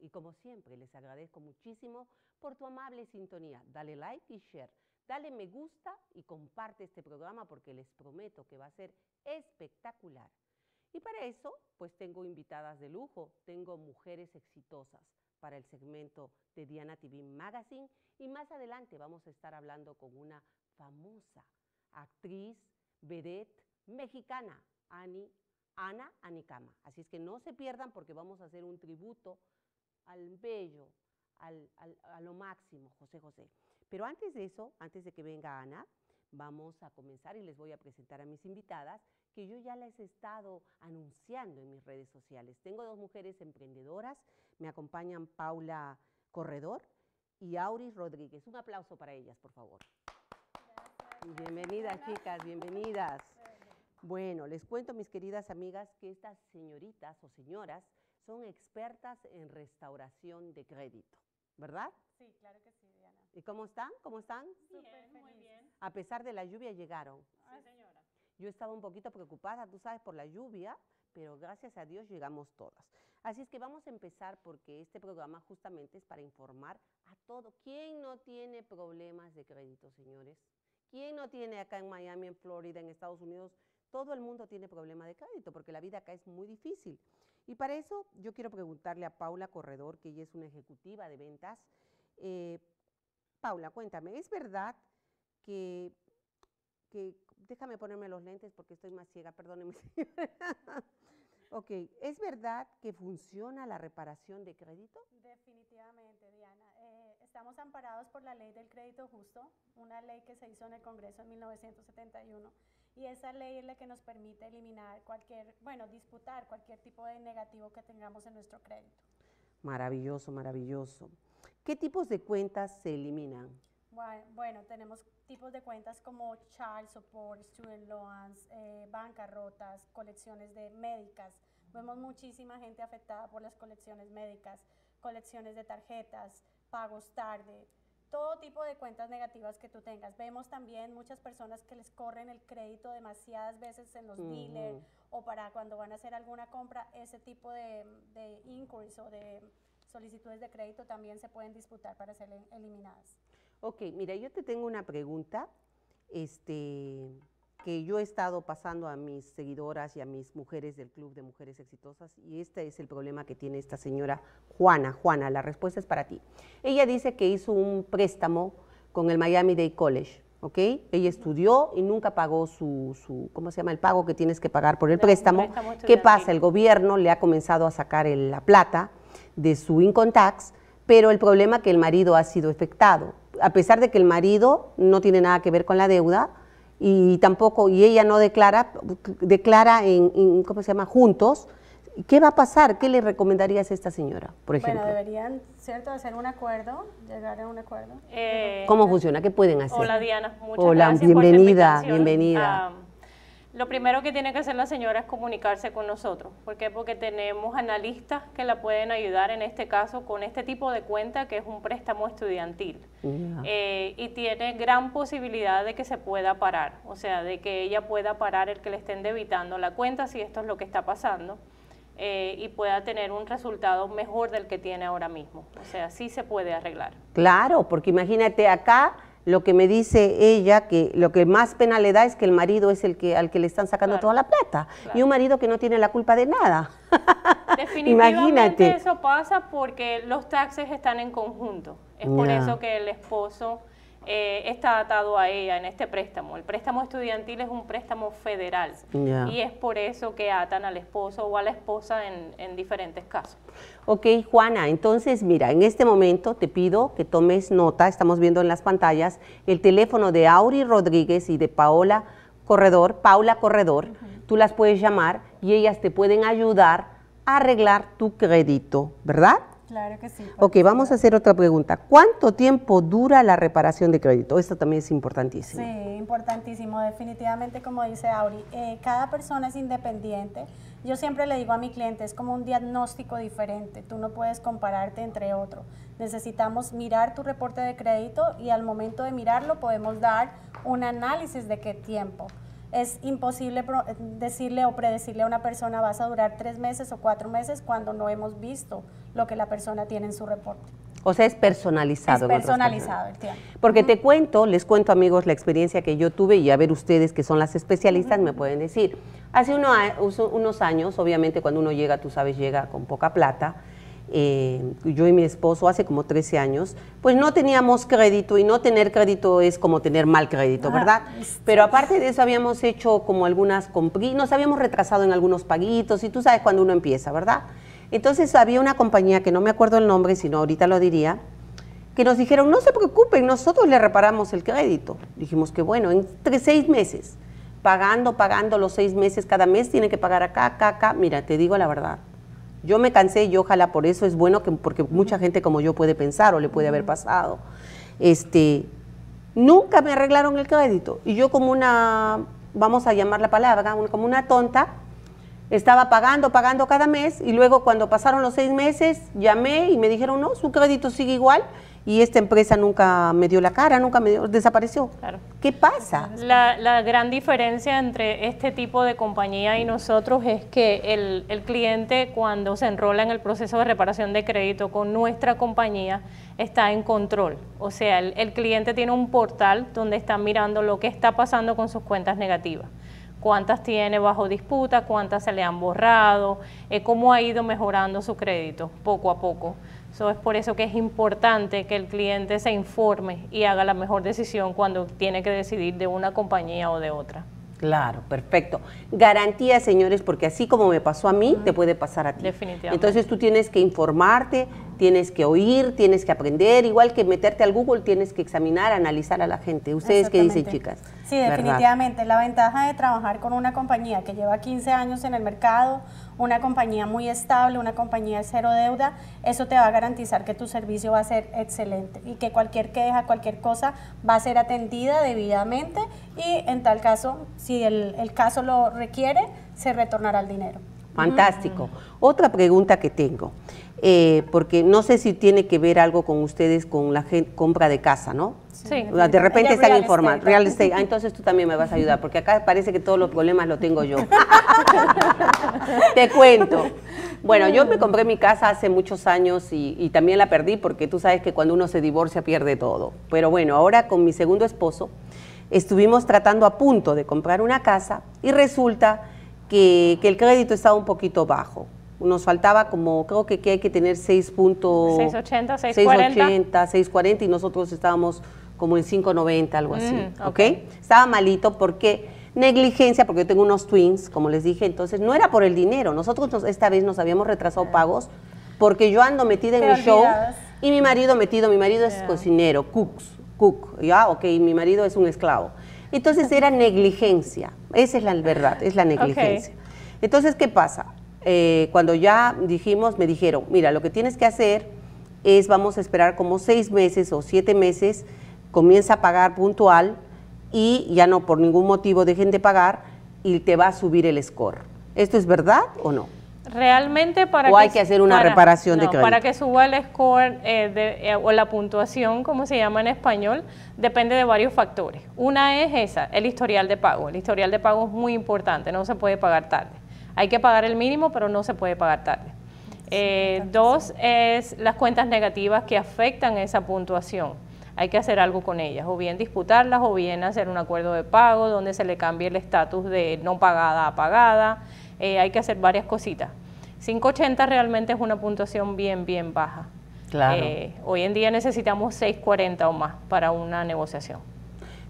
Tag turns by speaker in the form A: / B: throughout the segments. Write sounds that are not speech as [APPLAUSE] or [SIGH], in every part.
A: y como siempre les agradezco muchísimo por tu amable sintonía. Dale like y share, dale me gusta y comparte este programa porque les prometo que va a ser espectacular. Y para eso, pues tengo invitadas de lujo, tengo mujeres exitosas para el segmento de Diana TV Magazine y más adelante vamos a estar hablando con una famosa actriz, vedette mexicana, Annie Ana Anicama. Así es que no se pierdan porque vamos a hacer un tributo al bello, a lo máximo, José José. Pero antes de eso, antes de que venga Ana, vamos a comenzar y les voy a presentar a mis invitadas que yo ya les he estado anunciando en mis redes sociales. Tengo dos mujeres emprendedoras, me acompañan Paula Corredor y Auris Rodríguez. Un aplauso para ellas, por favor. Bienvenidas, chicas, bienvenidas. Bueno, les cuento, mis queridas amigas, que estas señoritas o señoras son expertas en restauración de crédito, ¿verdad?
B: Sí, claro que sí, Diana. ¿Y
A: cómo están? ¿Cómo están?
B: Bien, muy bien. A
A: pesar de la lluvia llegaron.
B: Sí, señora.
A: Yo estaba un poquito preocupada, tú sabes, por la lluvia, pero gracias a Dios llegamos todas. Así es que vamos a empezar porque este programa justamente es para informar a todo. ¿Quién no tiene problemas de crédito, señores? ¿Quién no tiene acá en Miami, en Florida, en Estados Unidos? Todo el mundo tiene problema de crédito porque la vida acá es muy difícil. Y para eso yo quiero preguntarle a Paula Corredor, que ella es una ejecutiva de ventas. Eh, Paula, cuéntame, ¿es verdad que, déjame ponerme los lentes porque estoy más ciega, perdóneme. [LAUGHS] ok, ¿es verdad que funciona la reparación de crédito?
B: Definitivamente, Diana. Eh, estamos amparados por la ley del crédito justo, una ley que se hizo en el Congreso en 1971 y esa ley es la que nos permite eliminar cualquier, bueno, disputar cualquier tipo de negativo que tengamos en nuestro crédito.
A: Maravilloso, maravilloso. ¿Qué tipos de cuentas se eliminan?
B: Bueno, tenemos tipos de cuentas como child support, student loans, eh, bancarrotas, colecciones de médicas. Vemos muchísima gente afectada por las colecciones médicas, colecciones de tarjetas, pagos tarde, todo tipo de cuentas negativas que tú tengas. Vemos también muchas personas que les corren el crédito demasiadas veces en los dealers o para cuando van a hacer alguna compra, ese tipo de, de inquiries o de solicitudes de crédito también se pueden disputar para ser eliminadas.
A: Ok, mira, yo te tengo una pregunta. Este, que yo he estado pasando a mis seguidoras y a mis mujeres del Club de Mujeres Exitosas y este es el problema que tiene esta señora Juana. Juana, la respuesta es para ti. Ella dice que hizo un préstamo con el Miami Day College, ¿ok? Ella estudió y nunca pagó su, su ¿cómo se llama? El pago que tienes que pagar por el préstamo. ¿Qué pasa? El gobierno le ha comenzado a sacar la plata de su income tax, pero el problema que el marido ha sido afectado. A pesar de que el marido no tiene nada que ver con la deuda, y tampoco, y ella no declara, declara en, ¿cómo se llama?, juntos, ¿Qué va a pasar? ¿Qué le recomendarías a esta señora, por ejemplo? Bueno,
B: deberían, ¿cierto?, hacer un acuerdo, llegar a
C: un acuerdo. Eh, ¿Cómo
A: funciona? ¿Qué pueden hacer? Hola,
C: Diana. Muchas Hola, gracias bienvenida, bienvenida. Ah, lo primero que tiene que hacer la señora es comunicarse con nosotros. ¿Por qué? Porque tenemos analistas que la pueden ayudar en este caso con este tipo de cuenta que es un préstamo estudiantil. Eh, y tiene gran posibilidad de que se pueda parar, o sea, de que ella pueda parar el que le estén debitando la cuenta si esto es lo que está pasando. Eh, y pueda tener un resultado mejor del que tiene ahora mismo. O sea, sí se puede arreglar.
A: Claro, porque imagínate acá lo que me dice ella, que lo que más pena le da es que el marido es el que al que le están sacando toda la plata. Y un marido que no tiene la culpa de nada.
C: [LAUGHS] Definitivamente eso pasa porque los taxes están en conjunto. Es por eso que el esposo eh, está atado a ella en este préstamo. El préstamo estudiantil es un préstamo federal y es por eso que atan al esposo o a la esposa en, diferentes casos.
A: Ok, Juana, entonces mira, en este momento te pido que tomes nota, estamos viendo en las pantallas el teléfono de Auri Rodríguez y de Paola Corredor, Paula Corredor, tú las puedes llamar y ellas te pueden ayudar a arreglar tu crédito, ¿verdad?
B: Claro que sí. Ok,
A: vamos a hacer otra pregunta. ¿Cuánto tiempo dura la reparación de crédito? Esto también es importantísimo. Sí,
B: importantísimo. Definitivamente, como dice Auri, eh, cada persona es independiente. Yo siempre le digo a mi cliente, es como un diagnóstico diferente. Tú no puedes compararte entre otro. Necesitamos mirar tu reporte de crédito y al momento de mirarlo podemos dar un análisis de qué tiempo es imposible eh, decirle o predecirle a una persona vas a durar tres meses o cuatro meses cuando no hemos visto lo que la persona tiene en su reporte.
A: O sea, es personalizado. Es personalizado el tiempo. Porque te cuento, les cuento amigos la experiencia que yo tuve y a ver ustedes que son las especialistas me pueden decir. Hace unos años, obviamente cuando uno llega, tú sabes, llega con poca plata eh, yo y mi esposo hace como 13 años, pues no teníamos crédito y no tener crédito es como tener mal crédito, ah, ¿verdad? Pero aparte de eso habíamos hecho como algunas compras, nos habíamos retrasado en algunos paguitos y tú sabes cuando uno empieza, ¿verdad? Entonces había una compañía que no me acuerdo el nombre, sino ahorita lo diría, que nos dijeron, no se preocupen, nosotros le reparamos el crédito. Dijimos que bueno, en seis meses, pagando, pagando los seis meses cada mes, tiene que pagar acá, acá, acá. Mira, te digo la verdad, yo me cansé y ojalá por eso es bueno, que, porque mucha gente como yo puede pensar o le puede haber pasado. Este, nunca me arreglaron el crédito y yo como una, vamos a llamar la palabra, como una tonta, estaba pagando, pagando cada mes y luego cuando pasaron los seis meses llamé y me dijeron, no, su crédito sigue igual y esta empresa nunca me dio la cara, nunca me dio, desapareció. ¿Qué pasa?
C: La, gran diferencia entre este tipo de compañía y nosotros es que el, cliente cuando se enrola en el proceso de reparación de crédito con nuestra compañía está en control. O sea, el, cliente tiene un portal donde está mirando lo que está pasando con sus cuentas negativas cuántas tiene bajo disputa, cuántas se le han borrado, eh, cómo ha ido mejorando su crédito poco a poco. So, es por eso que es importante que el cliente se informe y haga la mejor decisión cuando tiene que decidir de una compañía o de otra.
A: Claro, perfecto. Garantía, señores, porque así como me pasó a mí, te puede pasar a ti. Definitivamente. Entonces tú tienes que informarte, tienes que oír, tienes que aprender, igual que meterte al Google, tienes que examinar, analizar a la gente. ¿Ustedes qué dicen, chicas? Sí, definitivamente.
B: La ventaja de trabajar con una compañía que lleva 15 años en el mercado, una compañía muy estable, una compañía cero deuda, eso te va a garantizar que tu servicio va a ser excelente y que cualquier queja, cualquier cosa va a ser atendida debidamente y en tal caso, si el, caso lo requiere, se retornará el dinero. Fantástico.
A: Otra pregunta que tengo, eh, porque no sé si tiene que ver algo con ustedes con la compra de casa, ¿no? De repente están informados. Real estate. Ah, entonces tú también me vas a ayudar, porque acá parece que todos los problemas los tengo yo. [LAUGHS] Te cuento. Bueno, yo me mm. compré mi casa hace muchos años y, también la perdí porque tú sabes que cuando uno se divorcia pierde todo. Pero bueno, ahora con mi segundo esposo estuvimos tratando a punto de comprar una casa y resulta que, el crédito estaba un poquito bajo. Nos faltaba como, creo que, que hay que tener 6.80,
C: 640.
A: 6.80, 6.40 y nosotros estábamos como en 5.90, algo así, mm, ¿ok? Estaba malito porque negligencia, porque yo tengo unos twins, como les dije, entonces no era por el dinero, nosotros esta vez nos habíamos retrasado pagos porque yo ando metida en el show y mi marido metido, mi marido es cocinero, cooks, cook, ya, ok, mi marido es un esclavo. Entonces era negligencia, esa es la verdad, es la negligencia. Entonces, ¿qué pasa? Eh, cuando ya dijimos, me dijeron, mira, lo que tienes que hacer es, vamos a esperar como seis meses o siete meses comienza a pagar puntual y ya no por ningún motivo dejen de pagar y te va a subir el score. ¿Esto es verdad o no?
C: Realmente para que... hay que hacer una reparación Para que suba el score eh, eh, o la puntuación, como se llama en español, depende de varios factores. Una es esa, el historial de pago. El historial de pago es muy importante, no se puede pagar tarde. Hay que pagar el mínimo, pero no se puede pagar tarde. Eh, dos es las cuentas negativas que afectan esa puntuación hay que hacer algo con ellas, o bien disputarlas, o bien hacer un acuerdo de pago donde se le cambie el estatus de no pagada a pagada, eh, hay que hacer varias cositas. 580 realmente es una puntuación bien, bien baja.
A: Claro. Eh,
C: hoy en día necesitamos 640 o más para una negociación.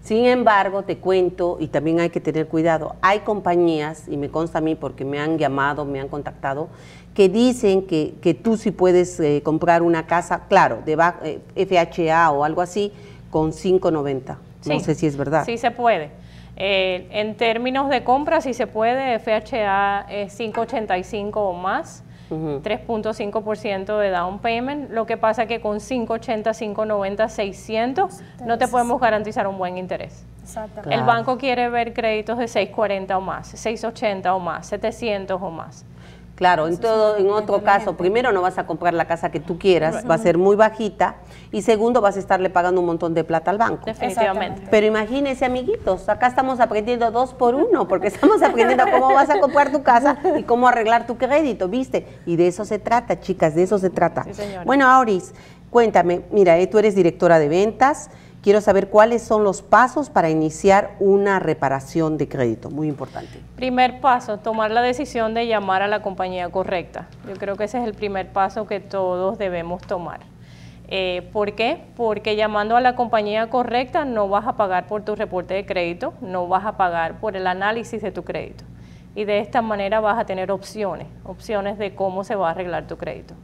A: Sin embargo, te cuento, y también hay que tener cuidado, hay compañías, y me consta a mí porque me han llamado, me han contactado, que dicen que, que tú sí puedes eh, comprar una casa, claro, de FHA eh, o algo así, con 5.90. no sé si es verdad. Sí
C: se puede. Eh, en términos de compra, sí se puede, FHA es 5.85 o más. 3.5% de down payment, lo que pasa que con 580, 590, 600 no te podemos garantizar un buen interés. El banco quiere ver créditos de 640 o más, 680 o más, 700 o más.
A: Claro, en todo, en otro caso, primero no vas a comprar la casa que tú quieras, va a ser muy bajita, y segundo vas a estarle pagando un montón de plata al banco. Definitivamente. Pero imagínense, amiguitos, acá estamos aprendiendo dos por uno, porque estamos aprendiendo cómo vas a comprar tu casa y cómo arreglar tu crédito, ¿viste? Y de eso se trata, chicas, de eso se trata. bueno, Auris, cuéntame, mira, eh, tú eres directora de ventas, Quiero saber cuáles son los pasos para iniciar una reparación de crédito, muy importante.
C: Primer paso, tomar la decisión de llamar a la compañía correcta. Yo creo que ese es el primer paso que todos debemos tomar. Eh, ¿Por qué? Porque llamando a la compañía correcta no vas a pagar por tu reporte de crédito, no vas a pagar por el análisis de tu crédito. Y de esta manera vas a tener opciones, opciones de cómo se va a arreglar tu crédito.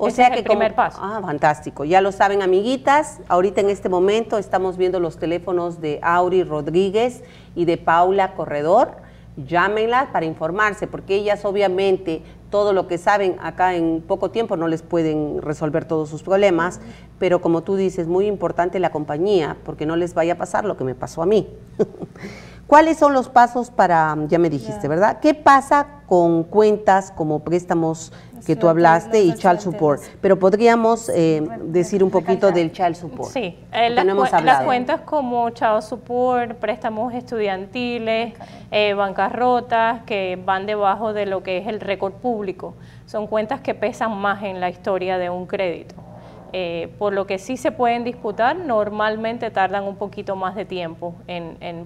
C: O sea es el que primer paso. Ah,
A: fantástico. Ya lo saben, amiguitas. Ahorita en este momento estamos viendo los teléfonos de Auri Rodríguez y de Paula Corredor llámenlas para informarse, porque ellas obviamente todo lo que saben acá en poco tiempo no les pueden resolver todos sus problemas, pero como tú dices, muy importante la compañía, porque no les vaya a pasar lo que me pasó a mí. [LAUGHS] ¿Cuáles son los pasos para, ya me dijiste, ¿verdad? ¿Qué pasa con cuentas como préstamos que tú hablaste y child support. Pero podríamos eh, decir un poquito del child support. Sí,
C: eh, las, cuentas como child support, préstamos estudiantiles, eh, bancarrotas, que van debajo de lo que es el récord público, son cuentas que pesan más en la historia de un crédito. por lo que sí se pueden disputar, normalmente tardan un poquito más de tiempo en,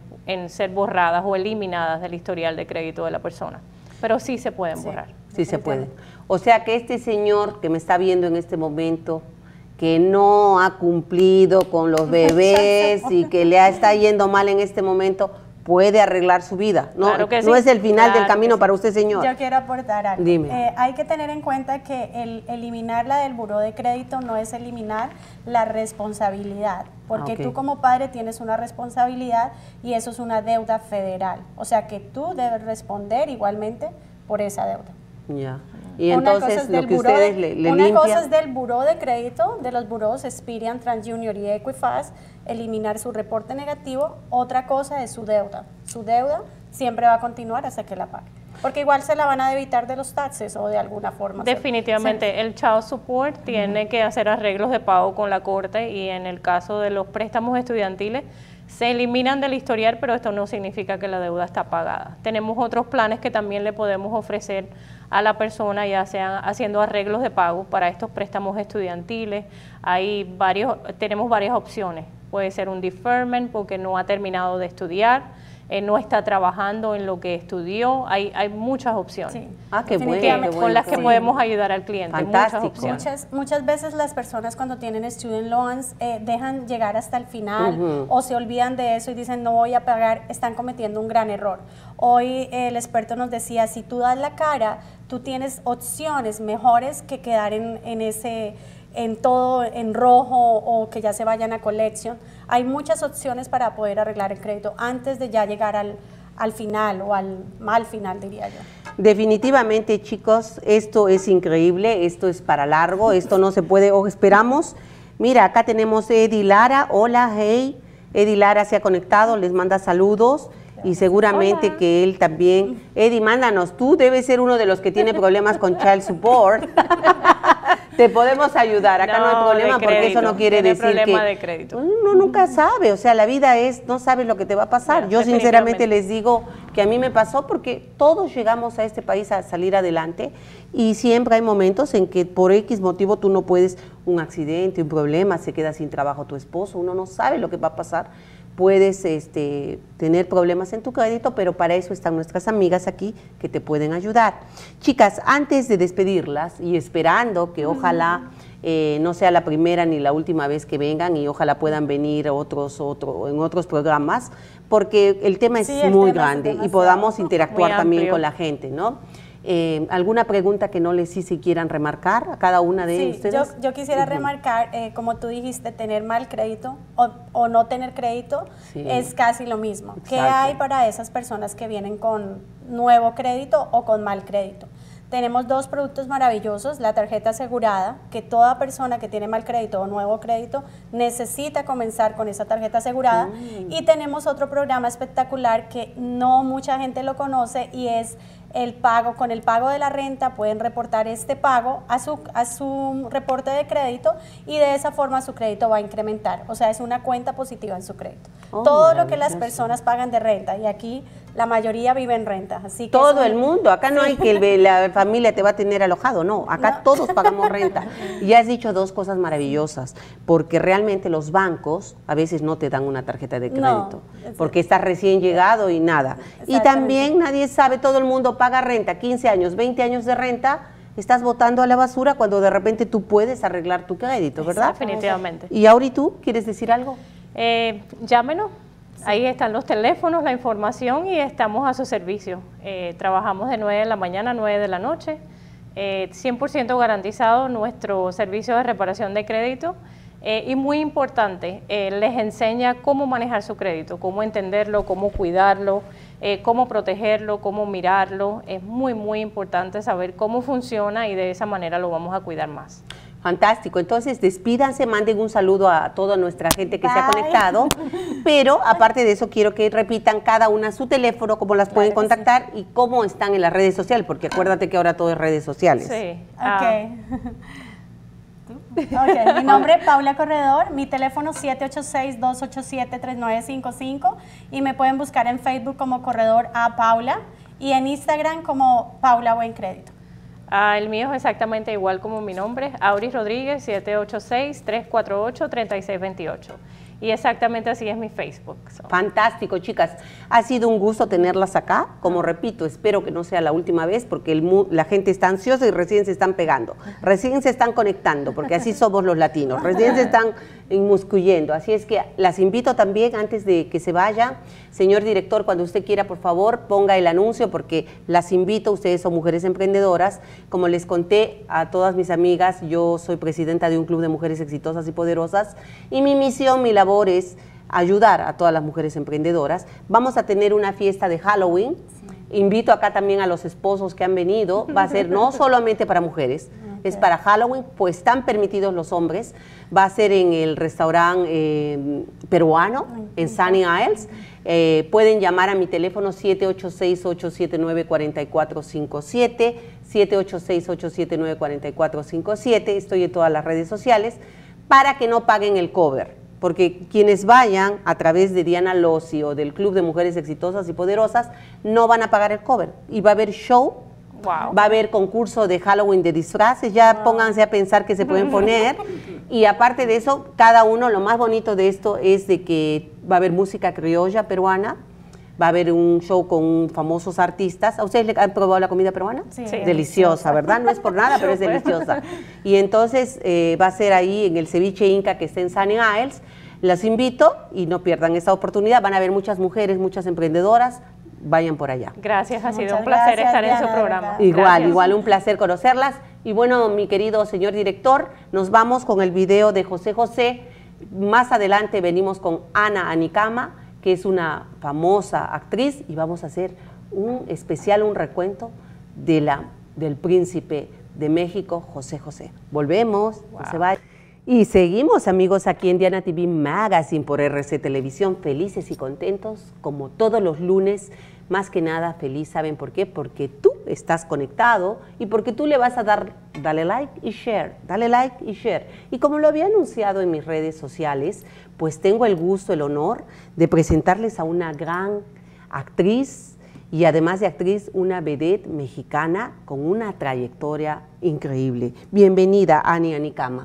C: ser borradas o eliminadas del historial de crédito de la persona. Pero sí se pueden borrar. Sí se pueden. O sea
A: que este señor que me está viendo en este momento, que no ha cumplido con los [LAUGHS] bebés y que le está yendo mal en este momento, puede arreglar su vida. No, es el final del camino para usted, señor. Yo
B: quiero aportar algo. Dime. Eh, hay que tener en cuenta que el eliminar la del buró de crédito no es eliminar la responsabilidad, porque ah, tú como padre tienes una responsabilidad y eso es una deuda federal. O sea que tú debes responder igualmente por esa deuda.
A: Ya. Y entonces lo que ustedes Una cosa es
B: del buró de crédito, de los buros Experian, TransJunior y Equifax, eliminar su reporte negativo. Otra cosa es su deuda. Su deuda siempre va a continuar hasta que la pague. Porque igual se la van a debitar de los taxes o de alguna forma. Definitivamente,
C: el child support tiene que hacer arreglos de pago con la corte y en el caso de los préstamos estudiantiles se eliminan del historial, pero esto no significa que la deuda está pagada. Tenemos otros planes que también le podemos ofrecer a la persona, ya sea haciendo arreglos de pago para estos préstamos estudiantiles. Hay varios, tenemos varias opciones. Puede ser un deferment porque no ha terminado de estudiar eh, no está trabajando en lo que estudió. Hay, hay muchas opciones. Ah, Con las que podemos ayudar al cliente. Muchas,
B: muchas, veces las personas cuando tienen student loans eh, dejan llegar hasta el final o se olvidan de eso y dicen no voy a pagar, están cometiendo un gran error. Hoy eh, el experto nos decía, si tú das la cara, tú tienes opciones mejores que quedar en, en ese en todo en rojo o que ya se vayan a colección, Hay muchas opciones para poder arreglar el crédito antes de ya llegar al, al final o al mal final, diría yo.
A: Definitivamente, chicos, esto es increíble, esto es para largo, esto no se puede, o esperamos. Mira, acá tenemos Edi Lara, hola, hey, Edi Lara se ha conectado, les manda saludos y seguramente que él también. Eddie, mándanos, tú debes ser uno de los que tiene problemas con child support. [LAUGHS] te podemos ayudar. Acá no, hay problema porque eso no quiere decir problema de crédito. uno nunca sabe, o sea, la vida es, no sabes lo que te va a pasar. Yo sinceramente les digo que a mí me pasó porque todos llegamos a este país a salir adelante y siempre hay momentos en que por X motivo tú no puedes, un accidente, un problema, se queda sin trabajo tu esposo, uno no sabe lo que va a pasar puedes este, tener problemas en tu crédito, pero para eso están nuestras amigas aquí que te pueden ayudar. Chicas, antes de despedirlas y esperando que ojalá eh, no sea la primera ni la última vez que vengan y ojalá puedan venir otros otro, en otros programas, porque el tema es muy grande y podamos interactuar también con la gente, ¿no? Eh, ¿Alguna pregunta que no les hice y quieran remarcar a cada una de ustedes? Yo, quisiera
B: remarcar, eh, como tú dijiste, tener mal crédito o, no tener crédito es casi lo mismo. ¿Qué hay para esas personas que vienen con nuevo crédito o con mal crédito? Tenemos dos productos maravillosos, la tarjeta asegurada, que toda persona que tiene mal crédito o nuevo crédito necesita comenzar con esa tarjeta asegurada. Mm. Y tenemos otro programa espectacular que no mucha gente lo conoce y es el pago, con el pago de la renta pueden reportar este pago a su, a su reporte de crédito y de esa forma su crédito va a incrementar. O sea, es una cuenta positiva en su crédito. Oh, Todo lo que las personas pagan de renta, y aquí la mayoría vive en renta. Así que todo el mundo,
A: acá no hay que la familia te va a tener alojado, no, acá todos pagamos renta. Y has dicho dos cosas maravillosas, porque realmente los bancos a veces no te dan una tarjeta de crédito, porque estás recién llegado y nada. Y también nadie sabe, todo el mundo paga renta, 15 años, 20 años de renta, estás votando a la basura cuando de repente tú puedes arreglar tu crédito, ¿verdad? Definitivamente. ¿Y ahora tú quieres decir
C: algo? Eh, llámenos, Ahí están los teléfonos, la información y estamos a su servicio. Eh, trabajamos de 9 de la mañana a 9 de la noche. 100% eh, garantizado nuestro servicio de reparación de crédito eh, y muy importante, les enseña cómo manejar su crédito, cómo entenderlo, cómo cuidarlo, cómo protegerlo, cómo mirarlo. Es muy, muy importante saber cómo funciona y de esa manera lo vamos a cuidar más.
A: Fantástico. Entonces, despídanse, manden un saludo a toda nuestra gente que se ha conectado. [LAUGHS] Pero aparte de eso, quiero que repitan cada una su teléfono, cómo las pueden contactar y cómo están en las redes sociales, porque acuérdate que ahora todo es redes sociales.
C: Sí. Ok. Ah.
B: [LAUGHS] Mi nombre es Paula Corredor, mi teléfono 786-287-3955 y me pueden buscar en Facebook como Corredor a Paula y en Instagram como Paula Buen Crédito.
C: Ah, el mío es exactamente igual como mi nombre, Auris Rodríguez 786-348-3628. Y exactamente así es mi Facebook.
A: Fantástico, chicas. Ha sido un gusto tenerlas acá. Como repito, espero que no sea la última vez porque la gente está ansiosa y recién se están pegando. Recién se están conectando porque así somos los latinos. Recién se están inmuscuyendo. Así es que las invito también antes de que se vaya. Señor director, cuando usted quiera, por favor, ponga el anuncio porque las invito. Ustedes son mujeres emprendedoras. Como les conté a todas mis amigas, yo soy presidenta de un club de mujeres exitosas y poderosas y mi misión, mi labor es ayudar a todas las mujeres emprendedoras. Vamos a tener una fiesta de Halloween. Invito acá también a los esposos que han venido. Va a ser no [LAUGHS] solamente para mujeres, es para Halloween, pues están permitidos los hombres. Va a ser en el restaurante eh, peruano, en Sunny Isles. Eh, pueden llamar a mi teléfono 786-879-4457, 786-879-4457. Estoy en todas las redes sociales para que no paguen el cover porque quienes vayan a través de Diana Lossi o del Club de Mujeres Exitosas y Poderosas no van a pagar el cover y va a haber show. Va a haber concurso de Halloween de disfraces, ya pónganse a pensar que se pueden [LAUGHS] poner. y aparte de eso, cada uno, lo más bonito de esto es de que va a haber música criolla peruana, va a haber un show con famosos artistas. ¿A ustedes le han probado la comida peruana? Sí. Deliciosa, ¿verdad? No es por nada, [LAUGHS] pero es deliciosa. Y entonces eh, va a ser ahí en el ceviche Inca que está en Sunny Isles. Las invito y no pierdan esta oportunidad. Van a haber muchas mujeres, muchas emprendedoras, vayan por
C: allá. Gracias, ha sido un placer estar en su programa. Igual, igual, un
A: placer conocerlas. Y bueno, mi querido señor director, nos vamos con el video de José José. Más adelante venimos con Ana Anicama que es una famosa actriz, y vamos a hacer un especial, un recuento de la, del príncipe de México, José José. Volvemos, se Y seguimos, amigos, aquí en Diana TV Magazine por RC Televisión, felices y contentos, como todos los lunes, más que nada feliz. ¿Saben por qué? Porque tú estás conectado y porque tú le vas a dar, dale like y share, dale like y share. Y como lo había anunciado en mis redes sociales, pues tengo el gusto, el honor de presentarles a una gran actriz y además de actriz, una vedette mexicana con una trayectoria increíble. Bienvenida, Ani Anicama.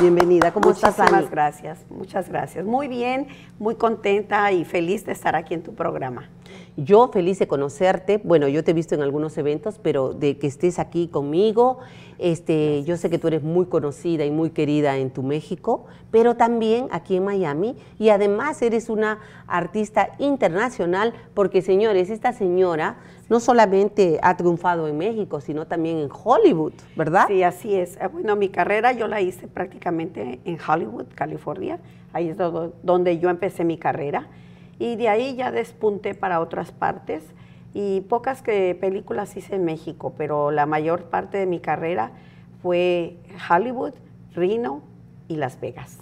A: Bienvenida, ¿cómo estás, estás, Muchísimas
D: gracias, muchas gracias. Muy bien, muy contenta y feliz de estar aquí en tu programa.
A: Yo feliz de conocerte. Bueno, yo te he visto en algunos eventos, pero de que estés aquí conmigo, este, yo sé que tú eres muy conocida y muy querida en tu México, pero también aquí en Miami y además eres una artista internacional porque señores, esta señora no solamente ha triunfado en México, sino también en Hollywood, ¿verdad? Sí, así
D: es. Eh, bueno, mi carrera yo la hice prácticamente en Hollywood, California. Ahí es donde yo empecé mi carrera. Y de ahí ya despunté para otras partes. Y pocas películas hice en México, pero la mayor parte de mi carrera fue Hollywood, Reno y Las Vegas.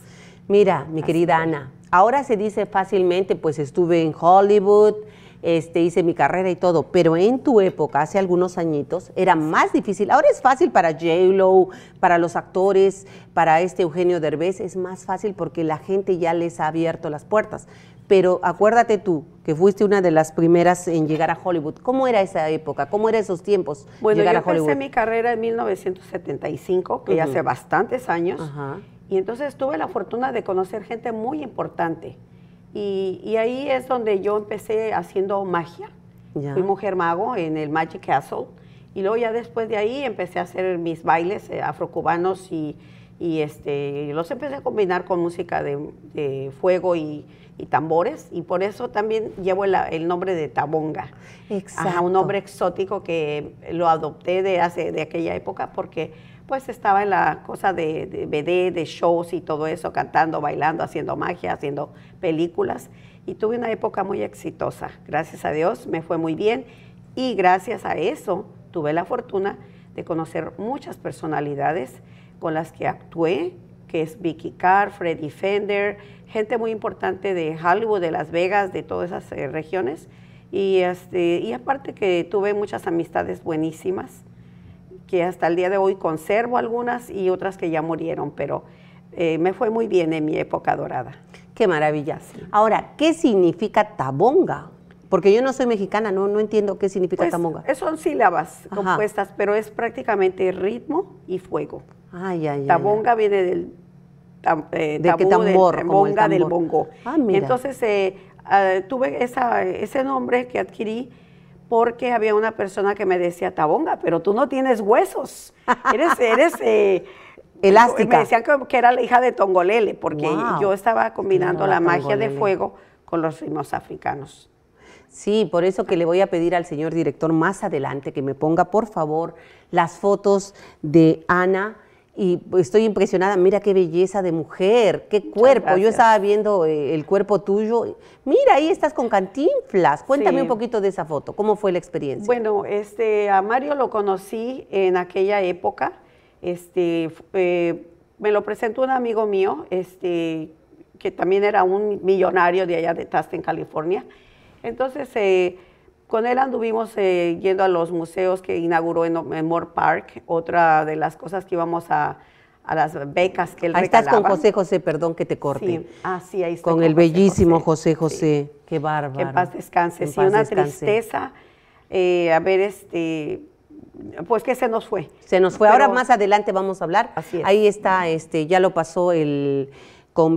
A: Mira, mi querida Ana, ahora se dice fácilmente, pues estuve en Hollywood, este, hice mi carrera y todo, pero en tu época, hace algunos añitos, era más difícil. Ahora es fácil para J-Lo, para los actores, para este Eugenio Derbez, es más fácil porque la gente ya les ha abierto las puertas. Pero acuérdate tú, que fuiste una de las primeras en llegar a Hollywood. ¿Cómo era esa época? ¿Cómo eran esos tiempos? Bueno, llegar yo a empecé mi
D: carrera en 1975, que ya hace bastantes años, y entonces tuve la fortuna de conocer gente muy importante. Y, ahí es donde yo empecé haciendo magia. Fui mujer mago en el Magic Castle. Y luego ya después de ahí empecé a hacer mis bailes eh, afrocubanos y, y este, los empecé a combinar con música de, fuego y, tambores. Y por eso también llevo el, nombre de Tabonga.
A: Exacto. un
D: nombre exótico que lo adopté de, hace, de aquella época porque pues estaba en la cosa de, de BD, de shows y todo eso, cantando, bailando, haciendo magia, haciendo películas. Y tuve una época muy exitosa. Gracias a Dios me fue muy bien y gracias a eso tuve la fortuna de conocer muchas personalidades con las que actué, que es Vicky Carr, Freddy Fender, gente muy importante de Hollywood, de Las Vegas, de todas esas eh, regiones. Y, este, y aparte que tuve muchas amistades buenísimas que hasta el día de hoy conservo algunas y otras que ya murieron, pero eh, me fue muy bien en mi época dorada. Qué
A: maravilla. Ahora, ¿qué significa tabonga? Porque yo no soy mexicana, no, no entiendo qué significa pues, tabonga. Eh,
D: son sílabas compuestas, pero es prácticamente ritmo y fuego.
A: Ay, ay, tabonga
D: viene del tam,
A: eh, tambor, del, del bongo. Ah, Entonces
D: ah, tuve esa, ese nombre que adquirí porque había una persona que me decía, Tabonga, pero tú no tienes huesos, eres, eres eh,
C: [LAUGHS] elástica. Me decían
D: que era la hija de Tongolele, porque yo estaba combinando la, la magia de fuego
A: con los ritmos africanos. Sí, por eso que le voy a pedir al señor director más adelante que me ponga, por favor, las fotos de Ana y estoy impresionada, mira qué belleza de mujer, qué cuerpo. Yo estaba viendo eh, el cuerpo tuyo. Mira, ahí estás con cantinflas. Cuéntame un poquito de esa foto. ¿Cómo fue la experiencia?
D: Bueno, este, a Mario lo conocí en aquella época. Este, eh, me lo presentó un amigo mío, este, que también era un millonario de allá de Tasta, en California. Entonces, eh, con él anduvimos eh, yendo a los museos que inauguró en, Moore Park, otra de las cosas que íbamos a, las becas que él Ahí estás con José
A: José, perdón que te corte. Sí.
D: Ah, sí, ahí está.
A: Con, el bellísimo José José, qué bárbaro. Que paz descanse, sí, una tristeza.
D: Eh, a ver, este, pues que se nos fue.
A: Se nos fue. Ahora más adelante vamos a hablar. Así Ahí está, este, ya lo pasó el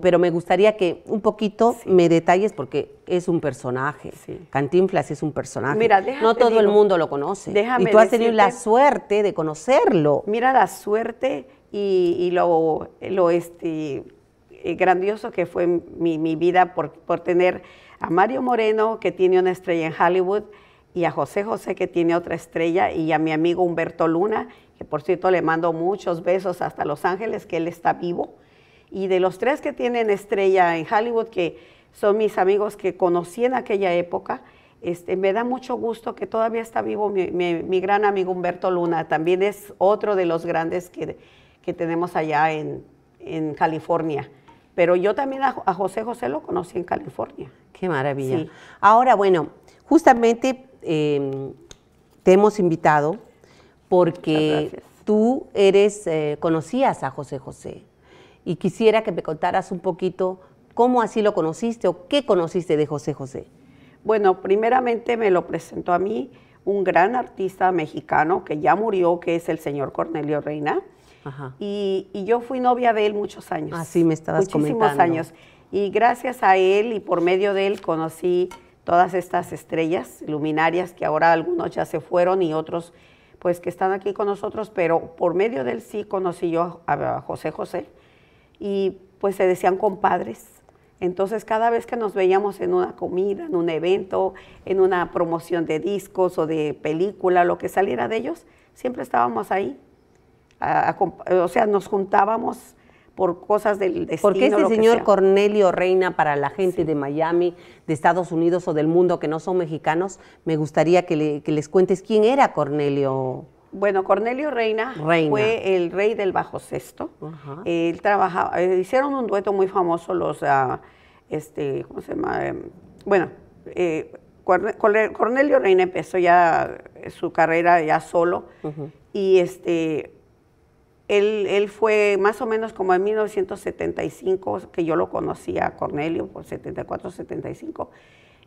A: pero me gustaría que un poquito me detalles porque es un personaje. Cantinflas es un personaje. no todo el mundo lo conoce. y tú has tenido la suerte de conocerlo. Mira la suerte
D: y, lo, este, eh, grandioso que fue mi, vida por, tener a Mario Moreno, que tiene una estrella en Hollywood, y a José José, que tiene otra estrella, y a mi amigo Humberto Luna, que por cierto le mando muchos besos hasta Los Ángeles, que él está vivo y de los tres que tienen estrella en Hollywood, que son mis amigos que conocí en aquella época, este, me da mucho gusto que todavía está vivo mi, gran amigo Humberto Luna, también es otro de los grandes que, que tenemos allá en, California. Pero yo también a, José José lo conocí en California.
A: Qué maravilla. Ahora, bueno, justamente em, te hemos invitado porque tú eres, eh, conocías a José José y quisiera que me contaras un poquito cómo así lo conociste o qué conociste de José José. Bueno, primeramente me lo presentó a mí
D: un gran artista mexicano que ya murió, que es el señor Cornelio Reina. Y, yo fui novia de él muchos años. Así ah, me estabas muchísimos años. Y gracias a él y por medio de él conocí todas estas estrellas luminarias que ahora algunos ya se fueron y otros pues que están aquí con nosotros, pero por medio de él sí conocí yo a José José y pues se decían compadres. Entonces cada vez que nos veíamos en una comida, en un evento, en una promoción de discos o de película, lo que saliera de ellos, siempre estábamos ahí. o sea, nos juntábamos por cosas del destino. Porque este señor
A: Cornelio Reina, para la gente de Miami, de Estados Unidos o del mundo que no son mexicanos, me gustaría que, que les cuentes quién era Cornelio
D: bueno, Cornelio Reina, fue el rey del bajo sexto. Él trabajaba, eh, hicieron un dueto muy famoso los, ah, este, ¿cómo se llama? Em, bueno, eh, Cornelio Reina empezó ya su carrera ya solo y este, él, fue más o menos como en 1975 que yo lo conocía, Cornelio por 74, 75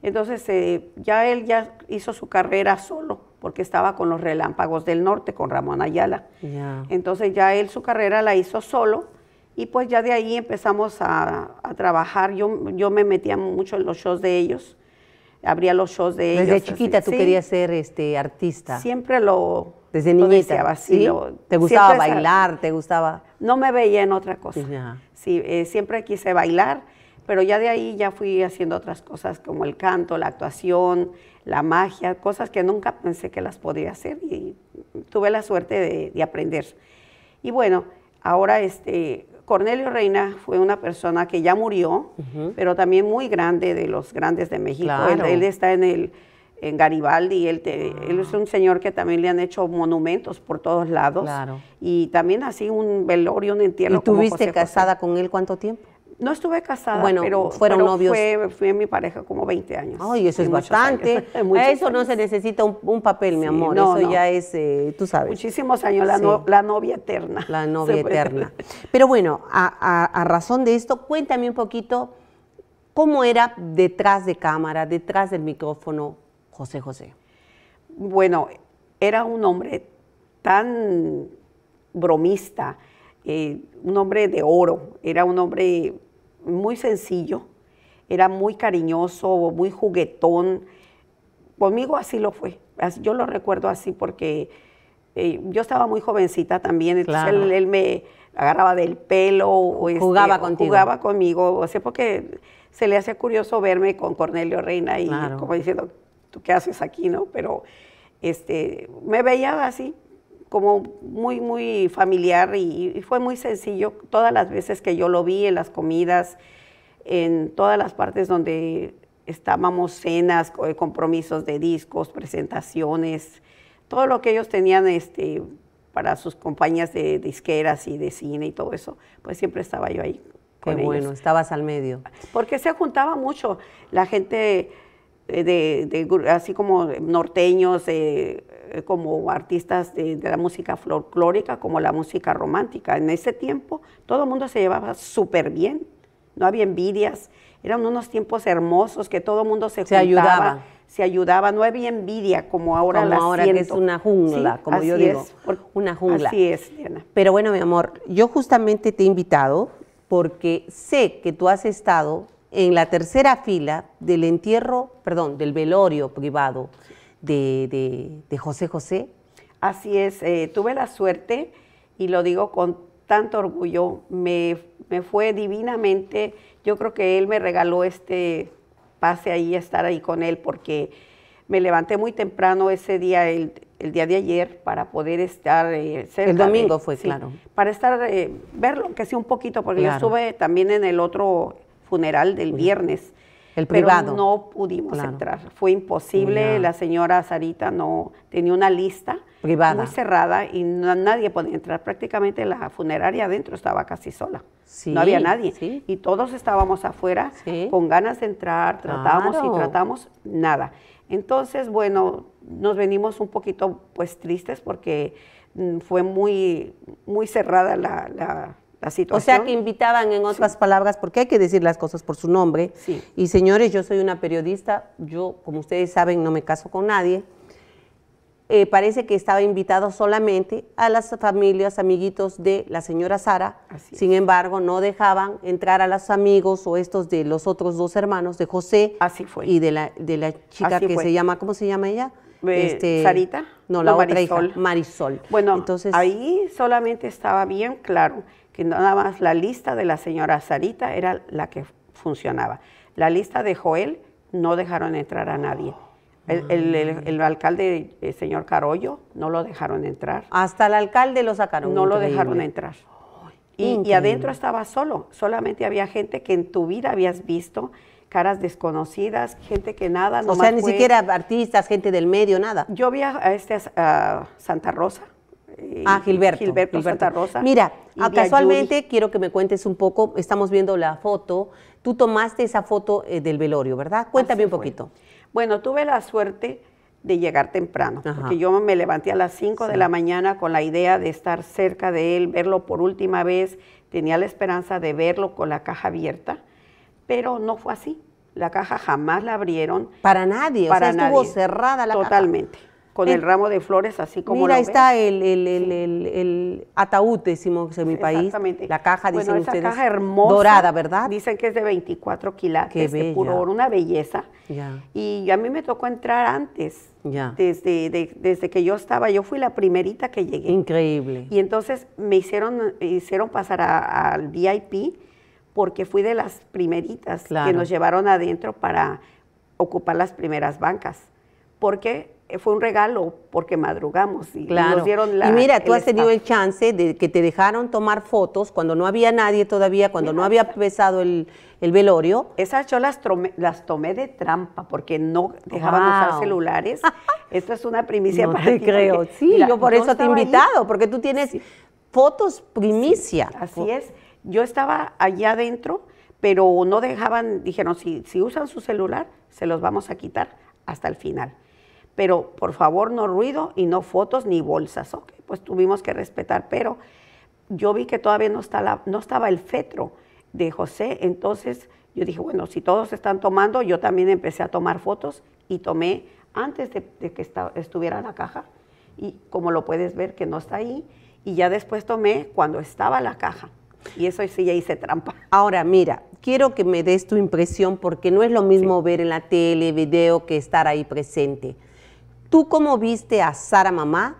D: entonces eh, ya él ya hizo su carrera solo, porque estaba con los Relámpagos del Norte, con Ramón Ayala. Entonces ya él su carrera la hizo solo y pues ya de ahí empezamos a, trabajar. Yo, yo me metía mucho en los shows de ellos, abría los shows de ellos. Desde chiquita tú querías
A: ser este, artista. Siempre lo... Desde niñita. sí, ¿Te gustaba bailar? ¿Te
D: gustaba...? No me veía en otra cosa. Eh, siempre quise bailar pero ya de ahí ya fui haciendo otras cosas como el canto, la actuación, la magia, cosas que nunca pensé que las podía hacer y tuve la suerte de, aprender. Y bueno, ahora este, Cornelio Reina fue una persona que ya murió, pero también muy grande de los grandes de México. Él, está en el en Garibaldi, él, es ah. un señor que también le han hecho monumentos por todos lados. Y también así un velorio, un entierro. ¿Y tuviste
A: casada con él cuánto tiempo? No estuve casada, pero fueron novios.
D: Fue, mi pareja como 20 años. Ay, eso es bastante. [LAUGHS] a eso no se necesita un,
A: papel, mi amor. eso ya es, eh, tú sabes. Muchísimos años, la,
D: novia eterna.
A: La [LAUGHS] novia eterna. Pero bueno, a, razón de esto, cuéntame un poquito cómo era detrás de cámara, detrás del micrófono, José José. Bueno, era un hombre tan bromista,
D: eh, un hombre de oro, era un hombre muy sencillo, era muy cariñoso, muy juguetón. Conmigo así lo fue. Yo lo recuerdo así porque eh, yo estaba muy jovencita también, él, me agarraba del pelo. O este, jugaba Jugaba conmigo, o porque se le hacía curioso verme con Cornelio Reina y como diciendo, ¿tú qué haces aquí, no? Pero este, me veía así, como muy, muy familiar y, fue muy sencillo todas las veces que yo lo vi en las comidas, en todas las partes donde estábamos, cenas, eh, compromisos de discos, presentaciones, todo lo que ellos tenían este, para sus compañías de disqueras y de cine y todo eso, pues siempre estaba yo ahí. Qué bueno,
A: estabas al medio.
D: Porque se juntaba mucho la gente eh, de, así como norteños, eh, eh, como artistas de, la música folclórica como la música romántica. En ese tiempo todo el mundo se llevaba súper bien, no había envidias, eran unos tiempos hermosos que todo el mundo se, ayudaba. Se ayudaba, no había envidia como ahora como ahora que es una jungla, como yo digo,
A: una jungla. Así es, Diana. Pero bueno, mi amor, yo justamente te he invitado porque sé que tú has estado en la tercera fila del entierro, perdón, del velorio privado de, José José.
D: Así es, eh, tuve la suerte y lo digo con tanto orgullo, me, fue divinamente, yo creo que él me regaló este pase ahí, estar ahí con él, porque me levanté muy temprano ese día, el, día de ayer, para poder estar eh, El domingo fue, claro. Para estar, eh, verlo, que sí un poquito, porque yo estuve también en el otro funeral del viernes.
A: El privado. Pero
D: no pudimos entrar, fue imposible, la señora Sarita no tenía una lista privada. muy cerrada y nadie podía entrar, prácticamente la funeraria adentro estaba casi sola. no había nadie y todos estábamos afuera con ganas de entrar, tratamos y tratamos, nada. Entonces, bueno, nos venimos un poquito pues tristes porque mm, fue muy, muy cerrada la,
A: la o sea, que invitaban en otras palabras, porque hay que decir las cosas por su nombre. Y señores, yo soy una periodista, yo, como ustedes saben, no me caso con nadie. Eh, parece que estaba invitado solamente a las familias, amiguitos de la señora Sara. Sin embargo, no dejaban entrar a los amigos o estos de los otros dos hermanos, de José Así fue. y de la, de la chica que se llama, ¿cómo se llama ella? Este, Sarita. No, la otra Marisol.
D: Marisol.
A: Bueno, Entonces,
D: ahí solamente estaba bien claro que nada más la lista de la señora Sarita era la que funcionaba. La lista de Joel no dejaron entrar a nadie. El, alcalde, el eh, señor Carollo, no lo dejaron entrar. Hasta el alcalde lo
A: sacaron. No lo dejaron entrar. Y, y, adentro
D: estaba solo, solamente había gente que en tu vida habías visto, caras desconocidas, gente que nada. O sea, ni siquiera artistas, gente del medio, nada. Yo
A: vi a, este, a Santa Rosa, eh, ah, Gilberto. Gilberto, Rosa. Mira, casualmente quiero que me cuentes un poco, estamos viendo la foto, tú tomaste esa foto eh, del velorio, ¿verdad? Cuéntame un poquito. Bueno, tuve la suerte de llegar temprano,
D: porque yo me levanté a las 5 de la mañana con la idea de estar cerca de él, verlo por última vez, tenía la esperanza de verlo con la caja abierta, pero no fue así. La caja jamás la abrieron. Para
A: nadie, para o estuvo
D: cerrada la caja. Totalmente con el, ramo de flores, así como Mira, ahí está
A: el, ataúd, decimos en mi país. La caja, dicen bueno, ustedes. caja hermosa. Dorada, ¿verdad? Dicen que es de 24 quilates,
D: de puro una belleza. Y a mí me tocó entrar antes. Ya. Desde, desde que yo estaba, yo fui la primerita que llegué.
A: Increíble. Y
D: entonces me hicieron, hicieron pasar al VIP porque fui de las primeritas que nos llevaron adentro para ocupar las primeras bancas. Porque eh, fue un regalo porque madrugamos y nos dieron la. Y mira, tú has tenido
A: el chance de que te dejaron tomar fotos cuando no había nadie todavía, cuando no había pesado el, velorio. Esas yo las, las tomé de trampa porque no dejaban usar celulares. [LAUGHS] Esto es una
D: primicia para te creo. sí, yo por eso te he invitado, porque tú tienes fotos primicia. así es. Yo estaba allá adentro, pero no dejaban, dijeron, si, si usan su celular, se los vamos a quitar hasta el final pero por favor no ruido y no fotos ni bolsas. Ok, pues tuvimos que respetar, pero yo vi que todavía no, estaba el fetro de José, entonces yo dije, bueno, si todos están tomando, yo también empecé a tomar fotos y tomé antes de, que estuviera la caja, y como lo puedes ver que no está ahí, y ya después tomé cuando estaba
A: la caja. Y eso sí ya hice trampa. Ahora, mira, quiero que me des tu impresión porque no es lo mismo ver en la tele, video, que estar ahí presente tú cómo viste a Sara mamá,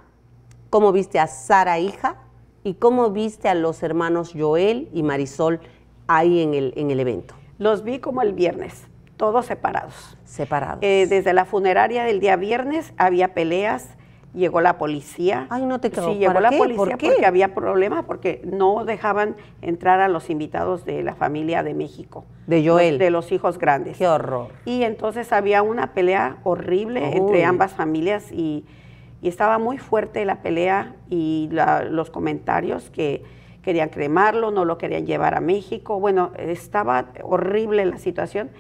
A: cómo viste a Sara hija y cómo viste a los hermanos Joel y Marisol ahí en el, en el evento. Los vi como el viernes,
D: todos separados. Separados. Eh, desde la funeraria del día viernes había peleas, llegó la policía. Ay,
A: no te creo. Sí, llegó la policía porque
D: había problemas, porque no dejaban entrar a los invitados de la familia de México.
A: De Joel. De los hijos grandes. Qué horror.
D: Y entonces había una pelea horrible entre ambas familias y, estaba muy fuerte la pelea y los comentarios que querían cremarlo, no lo querían llevar a México. Bueno, estaba horrible la situación.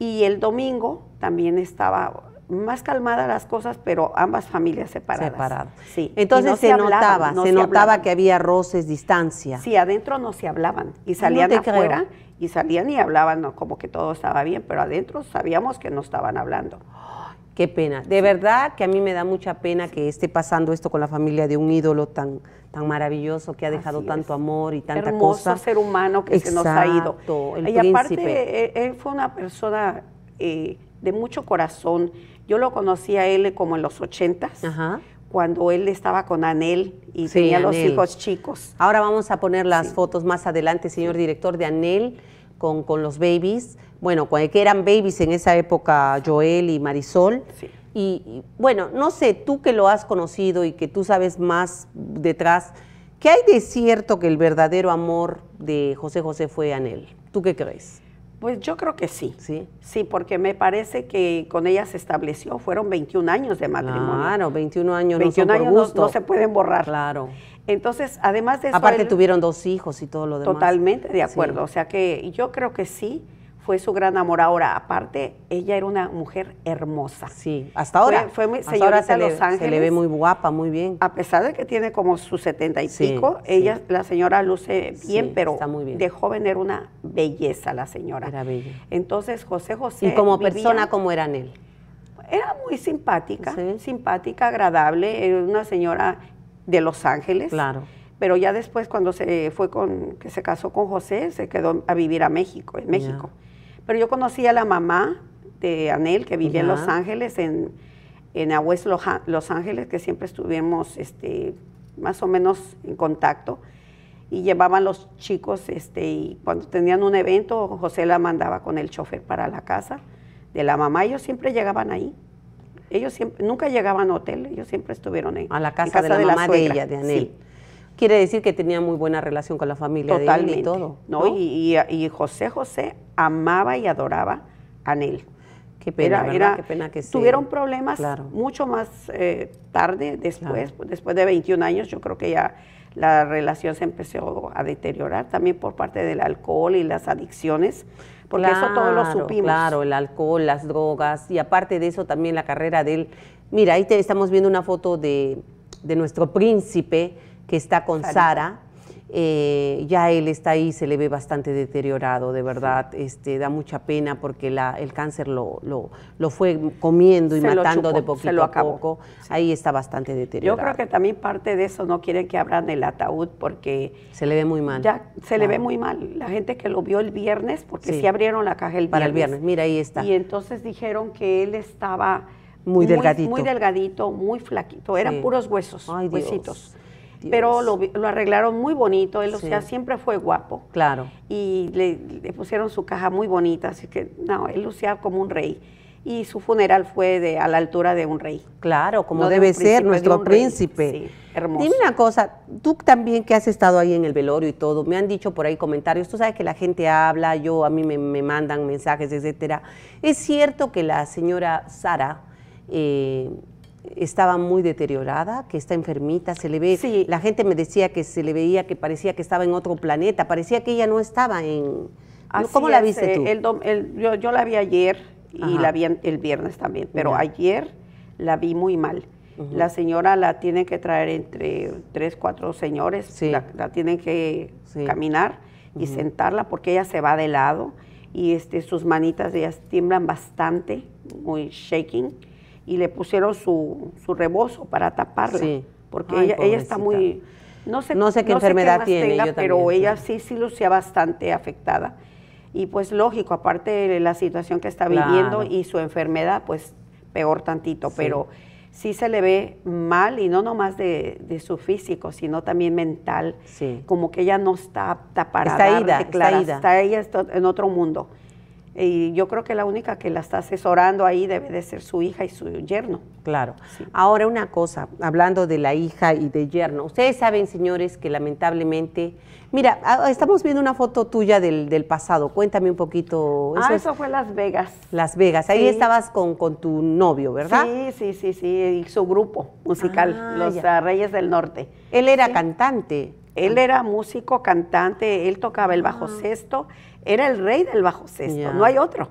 D: Y el domingo también estaba más calmadas las cosas, pero ambas familias separadas. Separadas. Sí. Entonces se, notaba, se, notaba
A: que había roces, distancia. Sí,
D: adentro no se hablaban y salían afuera y salían y hablaban como que todo
A: estaba bien, pero adentro sabíamos que no estaban hablando. qué pena. De verdad que a mí me da mucha pena que esté pasando esto con la familia de un ídolo tan, tan maravilloso que ha dejado tanto amor y tanta Hermoso cosa. ser
D: humano que se nos ha ido.
A: El y aparte, eh,
D: él fue una persona eh, de mucho corazón, yo lo conocí a él como en los
A: ochentas, cuando él estaba con Anel y tenía los hijos chicos. Ahora vamos a poner las fotos más adelante, señor director, de Anel con, los babies. Bueno, que eran babies en esa época, Joel y Marisol. Y, y, bueno, no sé, tú que lo has conocido y que tú sabes más detrás, ¿qué hay de cierto que el verdadero amor de José José fue Anel? ¿Tú qué crees?
D: Pues yo creo que sí. Sí. Sí, porque me parece que con ella se estableció, fueron 21 años de matrimonio.
A: Claro, 21 años no se pueden borrar. Claro.
D: Entonces, además de eso. Aparte, tuvieron
A: dos hijos y todo lo demás. Totalmente de acuerdo. O sea
D: que yo creo que sí fue su gran amor. Ahora, aparte, ella era una mujer
A: hermosa. Sí, hasta ahora. Fue, de Los
D: Ángeles, se le ve muy guapa, muy bien. A pesar de que tiene como sus setenta y pico, ella, la señora luce bien, pero de joven era una belleza la señora. Era bella. Entonces, José José. ¿Y como persona cómo era él? Era muy simpática, simpática, agradable, era una señora de Los Ángeles. Claro pero ya después cuando se fue con que se casó con José se quedó a vivir a México en México pero yo conocí a la mamá de Anel, que vivía en Los Ángeles, en, en Los Ángeles, que siempre estuvimos este, más o menos en contacto. Y llevaban los chicos, este, y cuando tenían un evento, José la mandaba con el chofer para la casa de la mamá. Ellos siempre llegaban ahí. Ellos siempre, nunca llegaban a
A: hotel, ellos siempre estuvieron en, a la casa, de la, mamá de ella, de Anel quiere decir que tenía muy buena relación con la familia de y todo. ¿no? Y, José José
D: amaba y adoraba a Nel.
A: Qué pena, era, pena que Tuvieron problemas
D: mucho más eh, tarde, después, después de 21 años, yo creo que ya la relación se empezó
A: a deteriorar también por parte del alcohol y las adicciones, porque eso todo lo supimos. Claro, el alcohol, las drogas y aparte de eso también la carrera de él. Mira, ahí te, estamos viendo una foto de nuestro príncipe, que está con Sara. Eh, ya él está ahí, se le ve bastante deteriorado, de verdad, este, da mucha pena porque la, el cáncer lo, lo, fue comiendo y matando de poquito a poco, ahí está bastante deteriorado. Yo creo
D: que también parte de eso no quieren que abran el ataúd porque... Se le ve muy mal. Ya, se le ve muy mal. La gente que lo vio el viernes, porque sí, abrieron la caja el viernes. Para el viernes, mira, ahí está. Y entonces dijeron que él estaba...
C: Muy, delgadito. Muy
D: delgadito, muy flaquito, eran puros huesos, huesitos. Pero lo, arreglaron muy bonito, él, siempre fue guapo. Claro. Y le, pusieron su caja muy bonita, así que, no, él lucía como un rey. Y su funeral fue de, a la altura de un rey.
A: Claro, como debe ser nuestro príncipe. Sí, hermoso. Dime una cosa, tú también que has estado ahí en el velorio y todo, me han dicho por ahí comentarios, tú sabes que la gente habla, yo a mí me, me mandan mensajes, etcétera. Es cierto que la señora Sara eh, estaba muy deteriorada, que está enfermita, se le ve, sí. la gente me decía que se le veía que parecía que estaba en otro planeta, parecía que ella no estaba en... ¿Cómo la viste eh,
D: tú? yo, la vi ayer y la vi el viernes también, pero ayer la vi muy mal. La señora la tiene que traer entre tres, cuatro señores, la, tienen que caminar
C: y sentarla
D: porque ella se va de lado y este, sus manitas ellas tiemblan bastante, muy shaking y le pusieron su, su rebozo para taparla. Porque ella, ella, está muy... No sé, no sé qué enfermedad tiene. pero ella sí sí, sí lucía bastante afectada. Y pues lógico, aparte de la situación que está viviendo y su enfermedad, pues peor tantito, pero sí se le ve mal y no nomás de, de su físico, sino también mental, como que ella no está apta para está está, ida. está ella en otro mundo. Y yo creo que la única que la está asesorando ahí debe de ser su hija y su yerno.
A: Claro. Ahora una cosa, hablando de la hija y de yerno. Ustedes saben, señores, que lamentablemente... Mira, ah, estamos viendo una foto tuya del, del pasado. Cuéntame un poquito. Ah, eso ah, eso
D: fue Las Vegas.
A: Las Vegas. Ahí estabas con, con tu novio, ¿verdad? Sí, sí,
D: sí, sí. Y su grupo musical, ah, Los Reyes del Norte. Él era cantante. Él era músico, cantante. Él tocaba el bajo sexto era el rey del bajo sexto, no hay otro.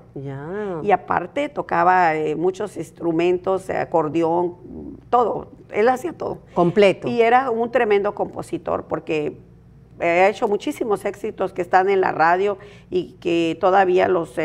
D: Y aparte tocaba eh, muchos instrumentos, eh, acordeón, todo, él hacía todo.
A: Completo. Y era
D: un tremendo compositor porque eh, ha hecho muchísimos éxitos que están en la radio y que todavía los...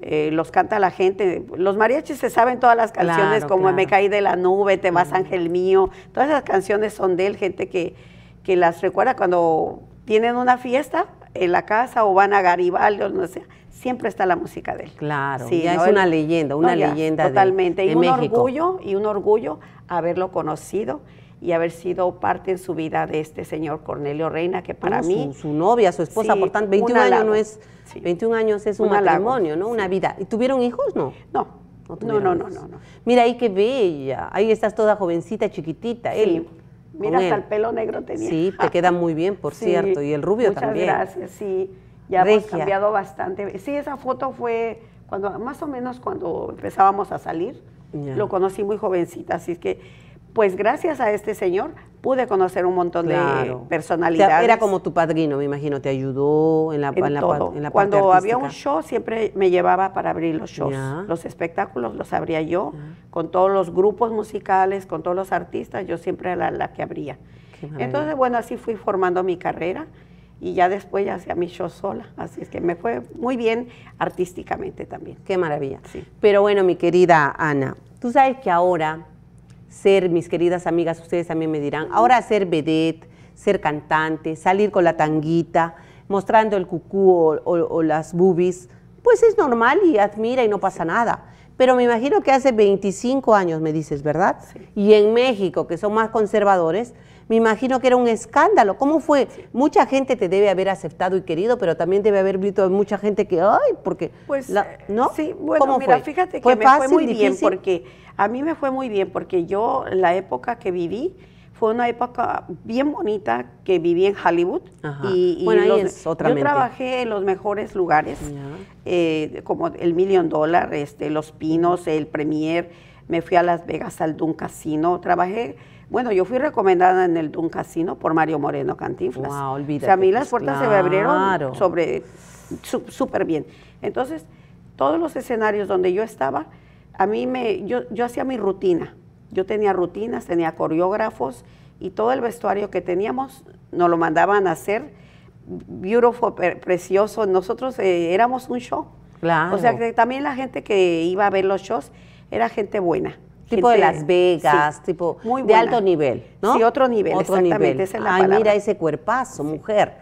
D: los canta la gente. Los mariachis se saben todas las canciones, como Me caí de la nube, Te vas, ángel mío. Todas esas canciones son de él, gente que, que las recuerda cuando tienen una fiesta en la casa o van a Garibaldi o no sé, siempre está la música de él.
A: Claro, sí, es una leyenda, una leyenda totalmente. De, y un orgullo,
D: y un orgullo haberlo conocido y haber sido parte en su vida de este señor Cornelio Reina, que para mí... Su,
A: novia, su esposa, por tanto, 21 años no es... años es un, matrimonio, ¿no? Una vida. ¿Y tuvieron hijos, no? No, no, no, no, Mira ahí qué bella. Ahí estás toda jovencita, chiquitita. Sí. Él
D: Mira, hasta el pelo negro tenía. Sí,
A: te queda muy bien, por [LAUGHS] cierto, y el rubio también. Muchas gracias, sí. Ya ha cambiado
D: bastante. Sí, esa foto fue cuando más o menos cuando empezábamos a salir. Lo conocí muy jovencita, así es que pues gracias a este señor pude conocer un montón de personalidades. era como
A: tu padrino, me imagino, te ayudó en la, en Cuando había un show
D: siempre me llevaba para abrir los shows. Los espectáculos los abría yo, con todos los grupos musicales, con todos los artistas, yo siempre era la, que abría. Entonces, bueno, así fui formando mi carrera y ya después ya hacía mi show sola. Así es que me fue muy bien artísticamente
A: también. Qué maravilla. Pero bueno, mi querida Ana, tú sabes que ahora ser, mis queridas amigas, ustedes también me dirán, ahora ser vedette, ser cantante, salir con la tanguita, mostrando el cucú o, las boobies, pues es normal y admira y no pasa nada. Pero me imagino que hace 25 años, me dices, ¿verdad? Y en México, que son más conservadores, me imagino que era un escándalo. ¿Cómo fue? Mucha gente te debe haber aceptado y querido, pero también debe haber visto mucha gente que, ay, porque...
D: Pues, ¿no? Sí, bueno, mira, fíjate que ¿Fue muy bien porque a mí me fue muy bien porque yo la época que viví fue una época bien bonita que viví en Hollywood. Y, otra Yo trabajé en los mejores lugares, eh, como el Million Dollar, este, Los Pinos, el Premier. Me fui a Las Vegas al Dun Casino. Trabajé, bueno, yo fui recomendada en el Dun Casino por Mario Moreno Cantinflas. O sea, a mí pues, las puertas se me abrieron sobre súper bien. Entonces, todos los escenarios donde yo estaba, a mí me, yo, yo hacía mi rutina. Yo tenía rutinas, tenía coreógrafos y todo el vestuario que teníamos nos lo mandaban a hacer. Beautiful, precioso. Nosotros eh, éramos un show.
A: Claro. O sea que
D: también la gente que iba a ver los shows era gente buena. Tipo de Las Vegas,
A: tipo muy de alto nivel, ¿no? Sí, otro nivel, exactamente. Esa la Ay, mira ese cuerpazo, mujer.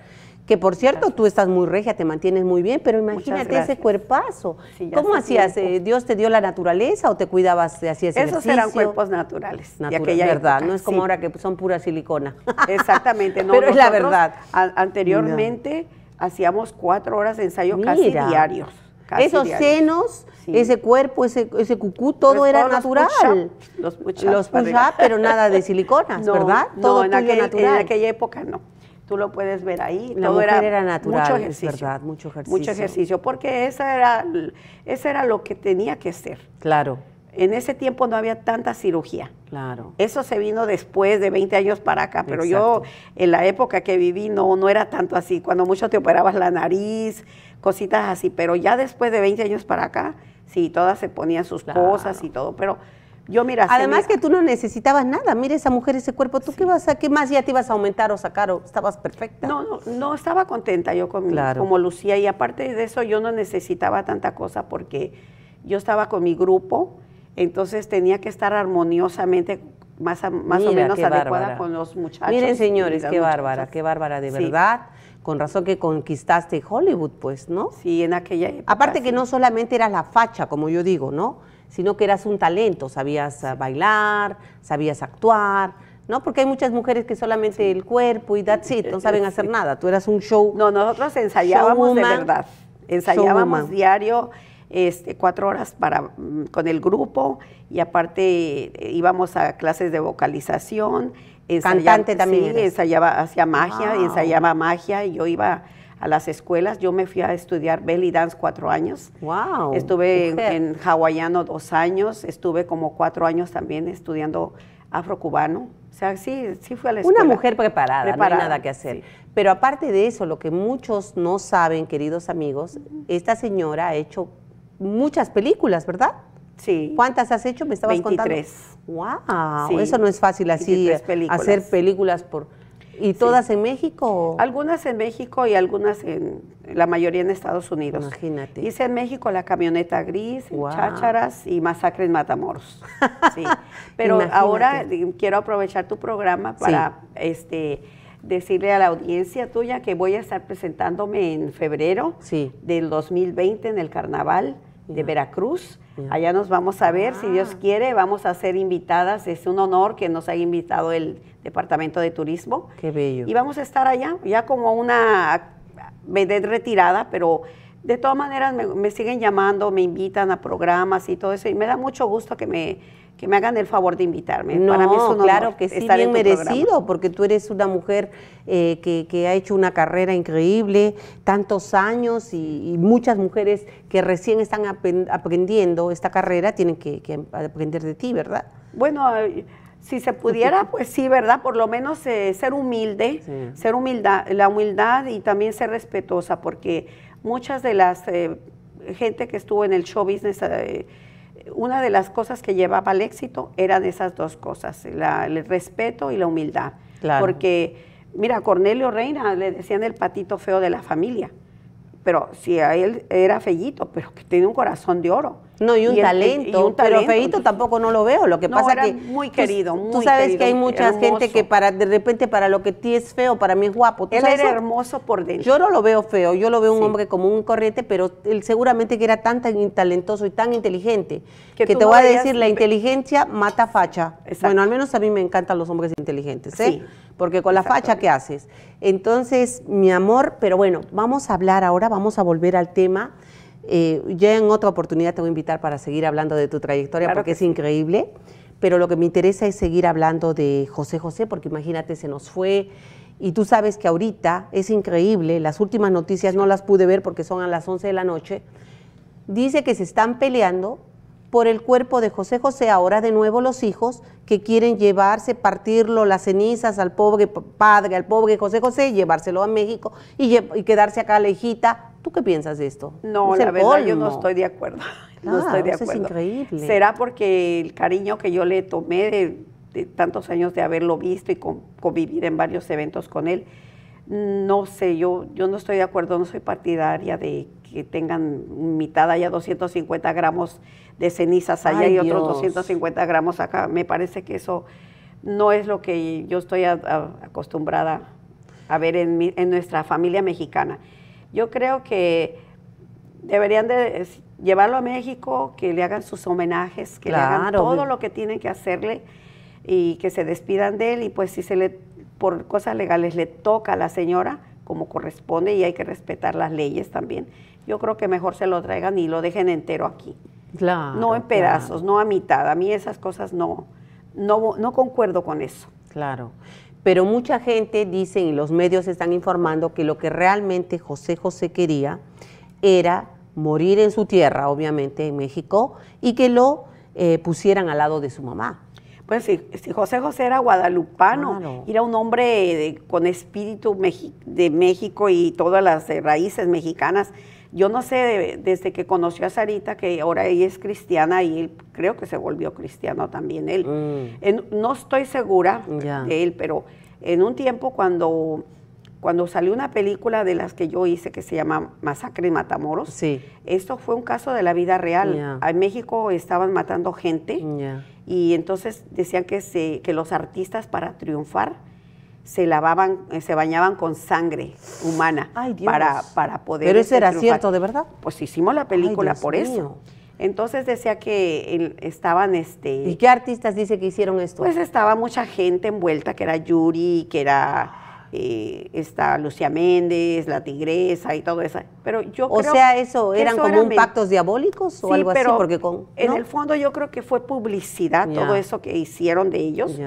A: Que por cierto, tú estás muy regia, te mantienes muy bien, pero imagínate ese cuerpazo. ¿Cómo hacías? Eh, ¿Dios te dio la naturaleza o te cuidabas, hacías Esos eran cuerpos naturales. de verdad, época. no es como ahora que son pura silicona.
D: [LAUGHS] Exactamente. No, pero es la verdad. anteriormente hacíamos cuatro horas de ensayo casi diarios. esos senos,
A: ese cuerpo, ese, ese cucú, todo pues era natural.
D: los push pero nada de
A: siliconas, [LAUGHS] ¿verdad? Todo natural. en
D: aquella época no. Tú lo puedes ver ahí. Todo era, natural, mucho ejercicio, mucho ejercicio. porque esa era, era lo que tenía que ser. Claro. En ese tiempo no había tanta cirugía. Claro. Eso se vino después de 20 años para acá, pero yo en la época que viví no, no era tanto así. Cuando mucho te operabas la nariz, cositas así, pero ya después de 20 años para acá, sí, todas se ponían sus cosas y todo, pero mira, además
A: que tú no necesitabas nada, mira esa mujer, ese cuerpo, tú qué vas a, qué más ya te ibas a aumentar o sacar o estabas perfecta. No, no, estaba contenta yo con como
D: lucía y aparte de eso yo no
A: necesitaba tanta cosa porque
D: yo estaba con mi grupo, entonces tenía que estar armoniosamente
A: más, más o menos adecuada con los muchachos. Miren señores, qué bárbara, qué bárbara de verdad con razón que conquistaste Hollywood, pues, ¿no? Sí, en aquella época. Aparte que no solamente era la facha, como yo digo, ¿no? sino que eras un talento, sabías ah, bailar, sabías actuar, ¿no? Porque hay muchas mujeres que solamente el cuerpo y that's it, no saben [LAUGHS] hacer nada. Tú eras un show. No, nosotros ensayábamos de verdad. Ensayábamos diario. Este,
D: cuatro horas para, mm, con el grupo y aparte eh, íbamos a clases de vocalización. Cantante también. ensayaba, hacía magia, ensayaba magia y yo iba a las escuelas. Yo me fui a estudiar belly dance cuatro años.
A: Wow. Estuve
D: en, hawaiano dos años. Estuve como cuatro años también estudiando
A: afrocubano. O sea, sí, sí fui a la escuela. Una mujer preparada, no hay nada que hacer. Pero aparte de eso, lo que muchos no saben, queridos amigos, esta señora ha hecho muchas películas, ¿verdad? Sí. ¿Cuántas has hecho? Me estabas contando. 23. Wow, eso no es fácil así hacer películas por ¿Y todas en México? Algunas en
D: México y algunas en, la mayoría en Estados Unidos. Imagínate. Hice en México la camioneta gris, chácharas y masacre en Matamoros. [LAUGHS] sí. Pero ahora eh, quiero aprovechar tu programa para este decirle a la audiencia tuya que voy a estar presentándome en febrero sí. del 2020 en el carnaval de Veracruz. Allá nos vamos a ver, si Dios ah. quiere, vamos a ser invitadas. Es un honor que nos haya invitado el Departamento de Turismo. Qué bello. Y vamos a estar allá, ya como una vedette retirada, pero de todas maneras me siguen llamando, me invitan a programas y todo eso. Y me da mucho gusto que me que me hagan el favor de invitarme. Para mí es un claro que sí, bien merecido,
A: porque tú eres una mujer eh, que, ha hecho una carrera increíble, tantos años y, muchas mujeres que recién están aprendiendo esta carrera tienen que, aprender de ti, ¿verdad?
D: Bueno, si se pudiera, pues sí, ¿verdad? Por lo menos eh, ser humilde, ser humildad, la humildad y también ser respetuosa, porque muchas de las eh, gente que estuvo en el show business una de las cosas que llevaba al éxito eran esas dos cosas, el respeto y la humildad. Porque, mira, Cornelio Reina le decían el patito feo de la familia, pero si a él era fellito, pero que tenía un corazón
A: de oro. No, y un, talento, Pero feíto tampoco no lo veo. Lo que pasa es que. Muy querido. muy querido. tú sabes que hay mucha gente que para de repente para lo que ti es feo, para mí es guapo. Él era hermoso por dentro. Yo no lo veo feo. Yo lo veo un hombre como un corriente, pero él seguramente que era tan, talentoso y tan inteligente. Que, te voy a decir, la inteligencia mata facha. Bueno, al menos a mí me encantan los hombres inteligentes, ¿eh? Sí. Porque con la facha ¿qué haces. Entonces, mi amor, pero bueno, vamos a hablar ahora, vamos a volver al tema eh, ya en otra oportunidad te voy a invitar para seguir hablando de tu trayectoria porque es increíble, pero lo que me interesa es seguir hablando de José José, porque imagínate, se nos fue. Y tú sabes que ahorita es increíble, las últimas noticias no las pude ver porque son a las 11 de la noche. Dice que se están peleando por el cuerpo de José José, ahora de nuevo los hijos que quieren llevarse, partirlo, las cenizas al pobre padre, al pobre José José, llevárselo a México y, quedarse acá lejita. ¿Tú qué piensas de esto? No, la verdad yo no estoy
D: de acuerdo. [LAUGHS] no ah, estoy de acuerdo. Es increíble. Será porque el cariño que yo le tomé de, tantos años de haberlo visto y convivir en varios eventos con él, no sé, yo, yo no estoy de acuerdo, no soy partidaria de que tengan mitad allá 250 gramos de cenizas allá y otros 250 gramos acá. Me parece que eso no es lo que yo estoy acostumbrada a ver en nuestra familia mexicana. Yo creo que deberían de eh, llevarlo a México, que le hagan sus homenajes, que le hagan todo lo que tienen que hacerle y que se despidan de él y pues si se le por cosas legales le toca a la señora como corresponde y hay que respetar las leyes también. Yo creo que mejor se lo traigan y lo dejen entero aquí.
A: Claro, no en pedazos,
D: no a mitad. A mí esas cosas no, no, no concuerdo con eso.
A: Claro pero mucha gente dice y los medios están informando que lo que realmente José José quería era morir en su tierra, obviamente en México, y que lo eh, pusieran al lado de su mamá. Pues si, si José
D: José era guadalupano, era un hombre con espíritu de México y todas las eh, raíces mexicanas, yo no sé, desde que conoció a Sarita, que ahora ella es cristiana y él creo que se volvió cristiano también él. Mm. no estoy segura de él, pero en un tiempo cuando, cuando salió una película de las que yo hice que se llama Masacre en Matamoros, esto fue un caso de la vida real. En México estaban matando gente y entonces decían que, que los artistas para triunfar se lavaban, eh, se bañaban con sangre humana para, para poder. Pero eso este, era cierto, ¿de verdad? Pues hicimos la película por eso. Entonces decía que estaban este. ¿Y qué artistas dice que hicieron esto? Pues estaba mucha gente envuelta, que era Yuri, que era eh, está Lucía Méndez, la tigresa y todo eso. Pero yo o sea, eso eran como un pactos
A: diabólicos o algo pero así, porque
D: con en el fondo yo creo que fue publicidad todo eso que hicieron de ellos,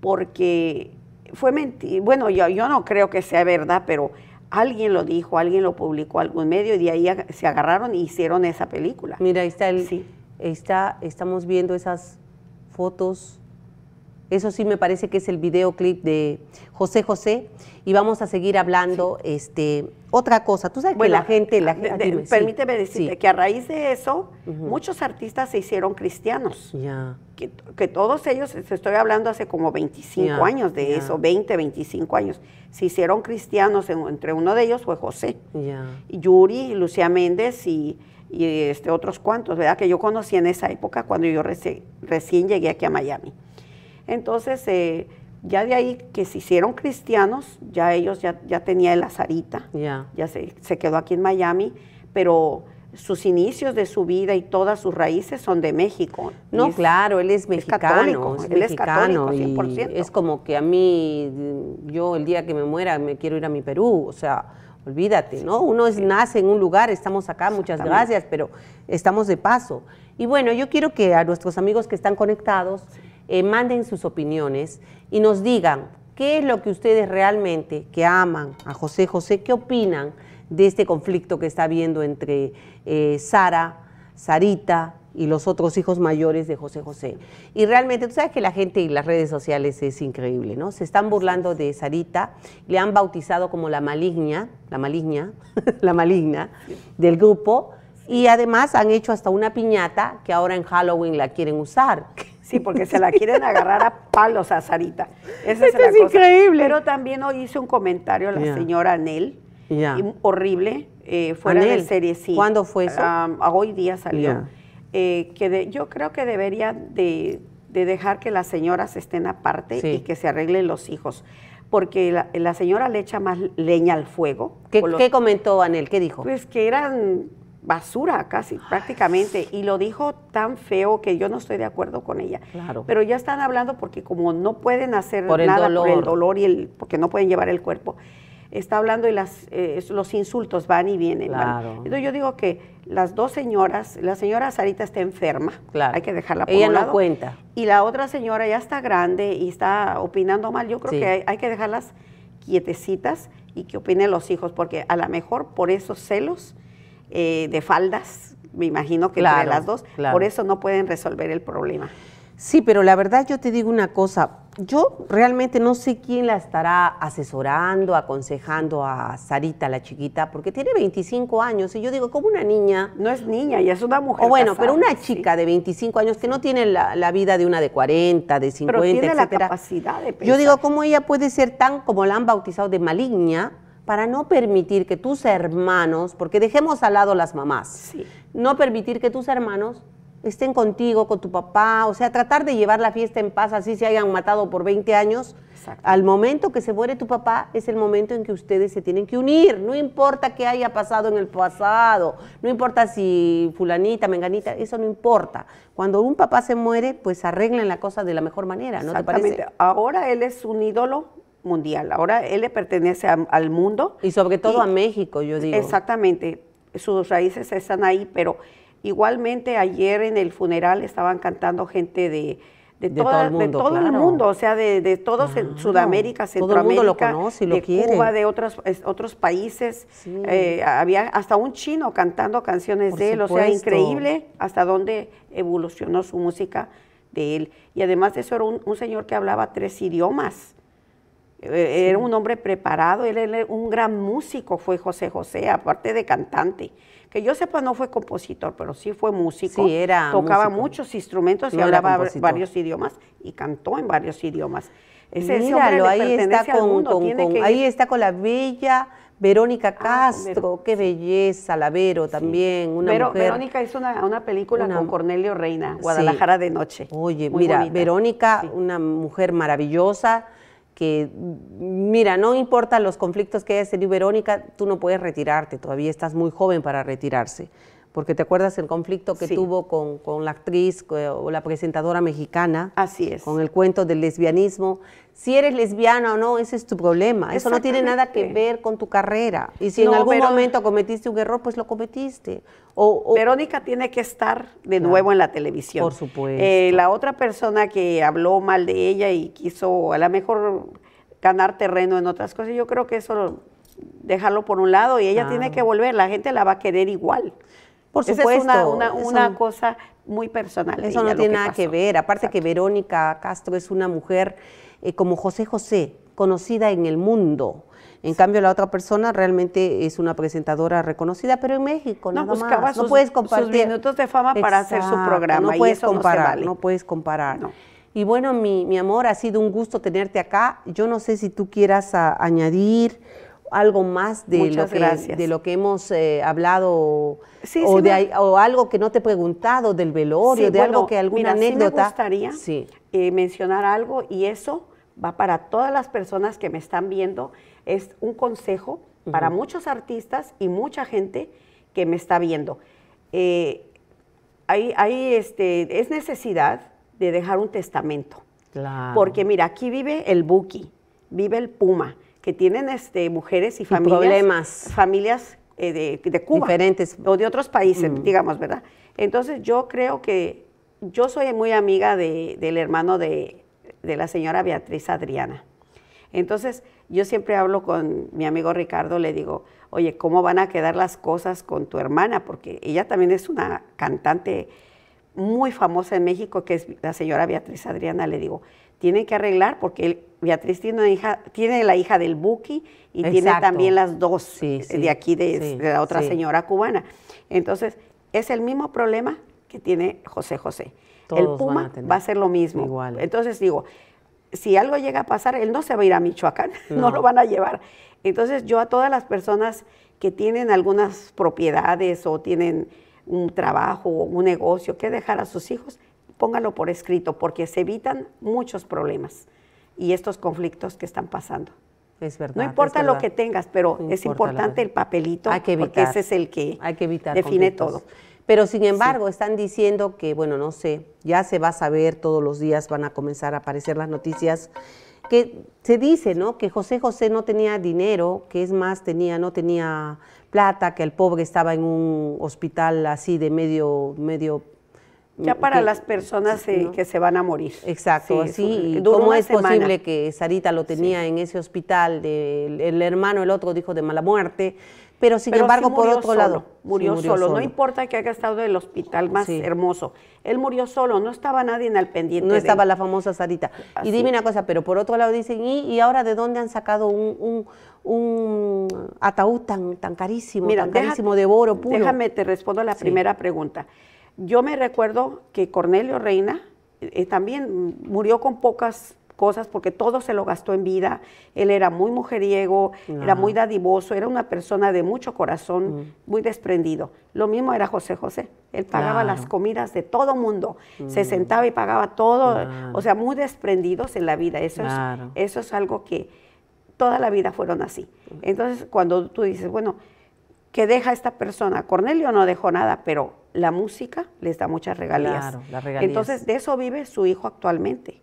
D: porque fue bueno, yo, yo no creo que sea verdad, pero alguien lo dijo, alguien lo publicó, algún medio, y de ahí se agarraron y e hicieron esa película. Mira,
A: ahí está el, está, estamos viendo esas fotos eso sí me parece que es el videoclip de José José y vamos a seguir hablando este otra cosa. Tú sabes que la gente, la ah, ah, permíteme decirte
D: que a raíz de eso muchos artistas se hicieron cristianos. Que, todos ellos, estoy hablando hace como 25 años de eso, 20, 25 años, se hicieron cristianos. entre uno de ellos fue José, Yuri, Lucía Méndez y este, otros cuantos, ¿verdad? Que yo conocí en esa época cuando yo recién llegué aquí a Miami. Entonces, eh, ya de ahí que se hicieron cristianos, ya ellos ya, ya tenía el ya se, quedó aquí en Miami, pero sus inicios de su vida y
A: todas sus raíces son de México. No, claro, él es mexicano, es es él es católico, 100%. es como que a mí, yo el día que me muera me quiero ir a mi Perú, o sea, olvídate, ¿no? Uno es, nace en un lugar, estamos acá, muchas gracias, pero estamos de paso. Y bueno, yo quiero que a nuestros amigos que están conectados eh, manden sus opiniones y nos digan qué es lo que ustedes realmente que aman a José José, qué opinan de este conflicto que está habiendo entre eh, Sara, Sarita y los otros hijos mayores de José José. Y realmente, tú sabes que la gente y las redes sociales es increíble, ¿no? Se están burlando de Sarita, le han bautizado como la maligna, la maligna, [LAUGHS] la maligna del grupo, y además han hecho hasta una piñata que ahora en Halloween la quieren usar. Sí, porque se la quieren agarrar a
D: palos a Sarita. Esa es, la es increíble. Pero también hoy hice un comentario a la señora Anel, horrible, eh, fuera del de serie. Sí. ¿Cuándo fue eso? hoy día salió. Eh, que yo creo que debería de, dejar que las señoras estén aparte y que se arreglen los hijos. Porque la, señora le echa más leña al fuego.
A: ¿Qué, ¿qué comentó
D: Anel? ¿Qué dijo? Pues que eran basura casi prácticamente y lo dijo tan feo que yo no estoy de acuerdo con ella. Claro. Pero ya están hablando porque como no pueden hacer nada por el dolor y el porque no pueden llevar el cuerpo. Está hablando y las, eh, los insultos van y vienen. Entonces yo digo que las dos señoras, la señora Sarita está enferma, hay que dejarla por la cuenta. Y la otra señora ya está grande y está opinando mal. Yo creo que hay, hay que dejarlas quietecitas y que opinen los hijos porque a lo mejor por esos celos eh, de faldas, me imagino que la de las dos, por eso no pueden resolver el problema.
A: Sí, pero la verdad yo te digo una cosa, yo realmente no sé quién la estará asesorando, aconsejando a Sarita, la chiquita, porque tiene 25 años y yo digo, como una niña... No es niña, ya es una mujer. O bueno, pero una chica de 25 años que no tiene la, vida de una de 40, de 50, pero tiene la capacidad de Yo digo, ¿cómo ella puede ser tan, como la han bautizado, de maligna? para no permitir que tus hermanos, porque dejemos al lado las mamás, no permitir que tus hermanos estén contigo, con tu papá, o sea, tratar de llevar la fiesta en paz, así se hayan matado por 20 años. Al momento que se muere tu papá es el momento en que ustedes se tienen que unir, no importa qué haya pasado en el pasado, no importa si fulanita, menganita, eso no importa. Cuando un papá se muere, pues arreglen la cosa de la mejor manera, ¿no te parece? Ahora él es un ídolo, mundial. Ahora él le pertenece al mundo. Y sobre
D: todo a México, yo digo. Exactamente, sus raíces están ahí, pero igualmente ayer en el funeral estaban cantando gente de, todo, el mundo, de todo el mundo, o sea, de, de todos en Sudamérica, Centroamérica, de Cuba, de otros, otros países. Eh, había hasta un chino cantando canciones de él, o sea, increíble hasta dónde evolucionó su música de él. Y además de eso era un señor que hablaba tres idiomas. Eh, era un hombre preparado, él era un gran músico, fue José José, aparte de cantante. Que yo sepa, no fue compositor, pero sí fue músico. Tocaba muchos instrumentos y hablaba varios idiomas y cantó en varios
A: idiomas. Ese, ahí, está con, ahí está con la bella Verónica ah, Castro, qué belleza, la también, Verónica
D: hizo una, película con Cornelio Reina, Guadalajara
A: de noche. Oye, mira, Verónica, una mujer maravillosa, que, mira, no importa los conflictos que haya tenido, Verónica, tú no puedes retirarte, todavía estás muy joven para retirarse porque te acuerdas el conflicto que tuvo con, la actriz o la presentadora mexicana. Así es. Con el cuento del lesbianismo. Si eres lesbiana o no, ese es tu problema. Eso no tiene nada que ver con tu carrera. Y si en algún momento cometiste un error, pues lo cometiste. Verónica tiene que estar
D: de nuevo en la televisión. Por supuesto. Eh, la otra persona que habló mal de ella y quiso a lo mejor ganar terreno en otras cosas, yo creo que eso dejarlo por un lado y ella tiene que volver. La gente la va a querer igual.
C: Por es una,
A: cosa muy personal. Eso no tiene nada que ver. Aparte que Verónica Castro es una mujer eh, como José José, conocida en el mundo. En cambio, la otra persona realmente es una presentadora reconocida, pero en México no, más. no puedes compartir. Sus minutos de fama para hacer su programa. No puedes comparar, no, puedes comparar. Y bueno, mi, amor, ha sido un gusto tenerte acá. Yo no sé si tú quieras añadir algo más de, lo que, hemos eh, hablado o, algo que no te he preguntado del velorio, de algo que alguna anécdota. me gustaría
D: eh, mencionar algo y eso va para todas las personas que me están viendo. Es un consejo para muchos artistas y mucha gente que me está viendo. Eh, hay, este, es necesidad de dejar un testamento. Porque mira, aquí vive el Buki, vive el Puma, que tienen este, mujeres y familias. problemas. Familias eh, de, Cuba. Diferentes. O de otros países, mm. digamos, ¿verdad? Entonces yo creo que yo soy muy amiga del hermano de, de la señora Beatriz Adriana. Entonces yo siempre hablo con mi amigo Ricardo, le digo, oye, ¿cómo van a quedar las cosas con tu hermana? Porque ella también es una cantante muy famosa en México, que es la señora Beatriz Adriana, le digo, tienen que arreglar porque Beatriz tiene hija, tiene la hija del Buki y tiene también las dos de aquí de, la otra señora cubana. Entonces, es el mismo problema que tiene José José. el Puma va a ser lo mismo. Igual. Entonces digo, si algo llega a pasar, él no se va a ir a Michoacán, no. [LAUGHS] no lo van a llevar. Entonces yo a todas las personas que tienen algunas propiedades o tienen un trabajo o un negocio que dejar a sus hijos, póngalo por escrito, porque se evitan muchos problemas y estos conflictos que están pasando.
A: Es verdad. No importa lo que
D: tengas, pero es importante el
A: papelito, que porque ese es el que, define todo. Pero sin embargo, están diciendo que, bueno, no sé, ya se va a saber, todos los días van a comenzar a aparecer las noticias, que se dice, ¿no? Que José José no tenía dinero, que es más, tenía, no tenía plata, que el pobre estaba en un hospital así de medio, medio ya mm, para las
D: personas que se van a morir. Exacto, así, ¿Cómo es posible
A: que Sarita lo tenía en ese hospital? De, el, hermano, el otro dijo de mala muerte, pero sin embargo, por otro lado. Murió, solo. no importa que haya estado en el hospital más hermoso. Él murió solo, no estaba nadie en el pendiente. No estaba la famosa Sarita. Y dime una cosa, pero por otro lado dicen, ¿y, ahora de dónde han sacado un, ataúd tan, tan carísimo, tan carísimo de oro puro. Déjame, te respondo a la primera pregunta. Yo
D: me recuerdo que Cornelio Reina eh, también murió con pocas cosas porque todo se lo gastó en vida. Él era muy mujeriego, era muy dadivoso, era una persona de mucho corazón, mm. muy desprendido. Lo mismo era José José. Él pagaba las comidas de todo mundo, se mm. sentaba y pagaba todo, o sea, muy desprendidos en la vida. Eso, eso es algo que toda la vida fueron así. Mm. Entonces, cuando tú dices, bueno, que deja esta persona. Cornelio no dejó nada, pero la música les da muchas regalías. Entonces, de eso vive su hijo actualmente,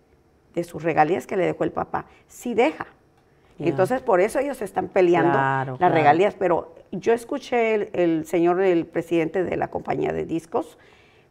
D: de sus regalías que le dejó el papá. Sí deja. Entonces, por eso ellos están peleando las regalías. Pero yo escuché el, el señor, el presidente de la compañía de discos,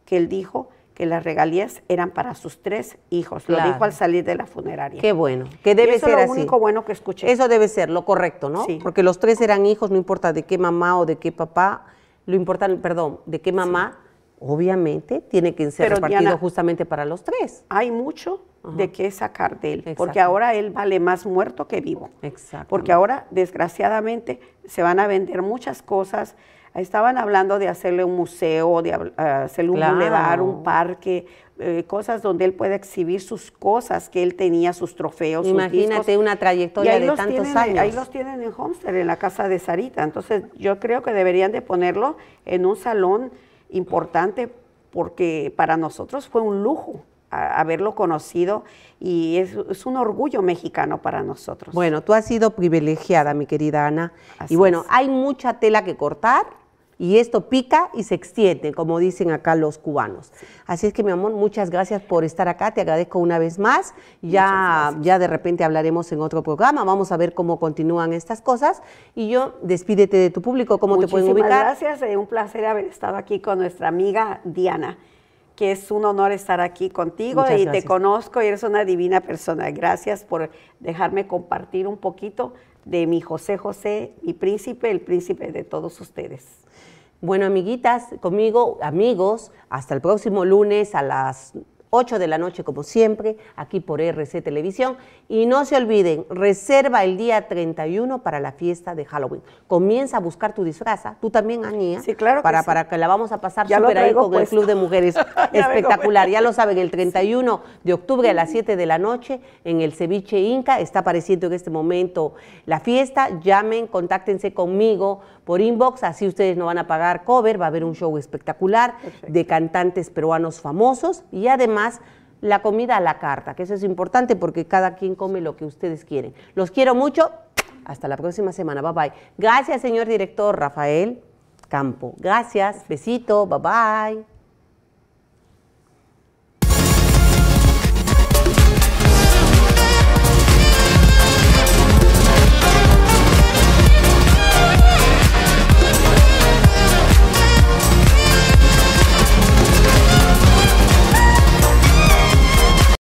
D: que él dijo que las regalías eran para sus tres hijos. Lo dijo al salir de la funeraria. Qué bueno, que debe eso ser así. Es lo único
A: bueno que escuché. Eso debe ser lo correcto, ¿no? Sí. Porque los tres eran hijos, no importa de qué mamá o de qué papá, lo importante, perdón, de qué mamá, obviamente tiene que ser repartido justamente para los
D: tres. Hay mucho
A: de qué sacar de él, porque
D: ahora él vale más muerto que vivo.
A: Exacto. Porque
D: ahora, desgraciadamente, se van a vender muchas cosas, Estaban hablando de hacerle un museo, de eh, hacerle un claro. un parque, eh, cosas donde él pueda exhibir sus cosas que él tenía, sus trofeos. Imagínate sus discos. una trayectoria de tantos años. Ahí los tienen en Homestead, en la casa de Sarita. Entonces yo creo que deberían de ponerlo en un salón importante porque para nosotros fue un lujo haberlo conocido y es, un
A: orgullo mexicano para nosotros. Bueno, tú has sido privilegiada, mi querida Ana. y bueno, hay mucha tela que cortar y esto pica y se extiende, como dicen acá los cubanos. Así es que, mi amor, muchas gracias por estar acá. Te agradezco una vez más. Ya, ya de repente hablaremos en otro programa. Vamos a ver cómo continúan estas cosas. Y yo, despídete de tu público. ¿Cómo te puedes ubicar? Gracias.
D: Eh, un placer haber estado aquí con nuestra amiga Diana que es un honor estar aquí contigo y te conozco y eres una divina persona. Gracias por dejarme compartir un poquito de mi José José, mi príncipe, el
A: príncipe de todos ustedes. Bueno, amiguitas, conmigo, amigos, hasta el próximo lunes a las 8 de la noche como siempre, aquí por RC Televisión. Y no se olviden, reserva el día 31 para la fiesta de Halloween. Comienza a buscar tu disfraza, tú también, Anía. claro. Para, que, para que la vamos a pasar súper ahí con el Club de Mujeres. [LAUGHS] Espectacular. Ya lo saben, el 31 de octubre a las 7 de la noche en el Ceviche Inca. Está apareciendo en este momento la fiesta. Llamen, contáctense conmigo por inbox, así ustedes no van a pagar cover. Va a haber un show espectacular de cantantes peruanos famosos y además la comida a la carta, que eso es importante porque cada quien come lo que ustedes quieren. Los quiero mucho. Hasta la próxima semana. Bye bye. Gracias, señor director Rafael Campo. Gracias. Besito. Bye bye.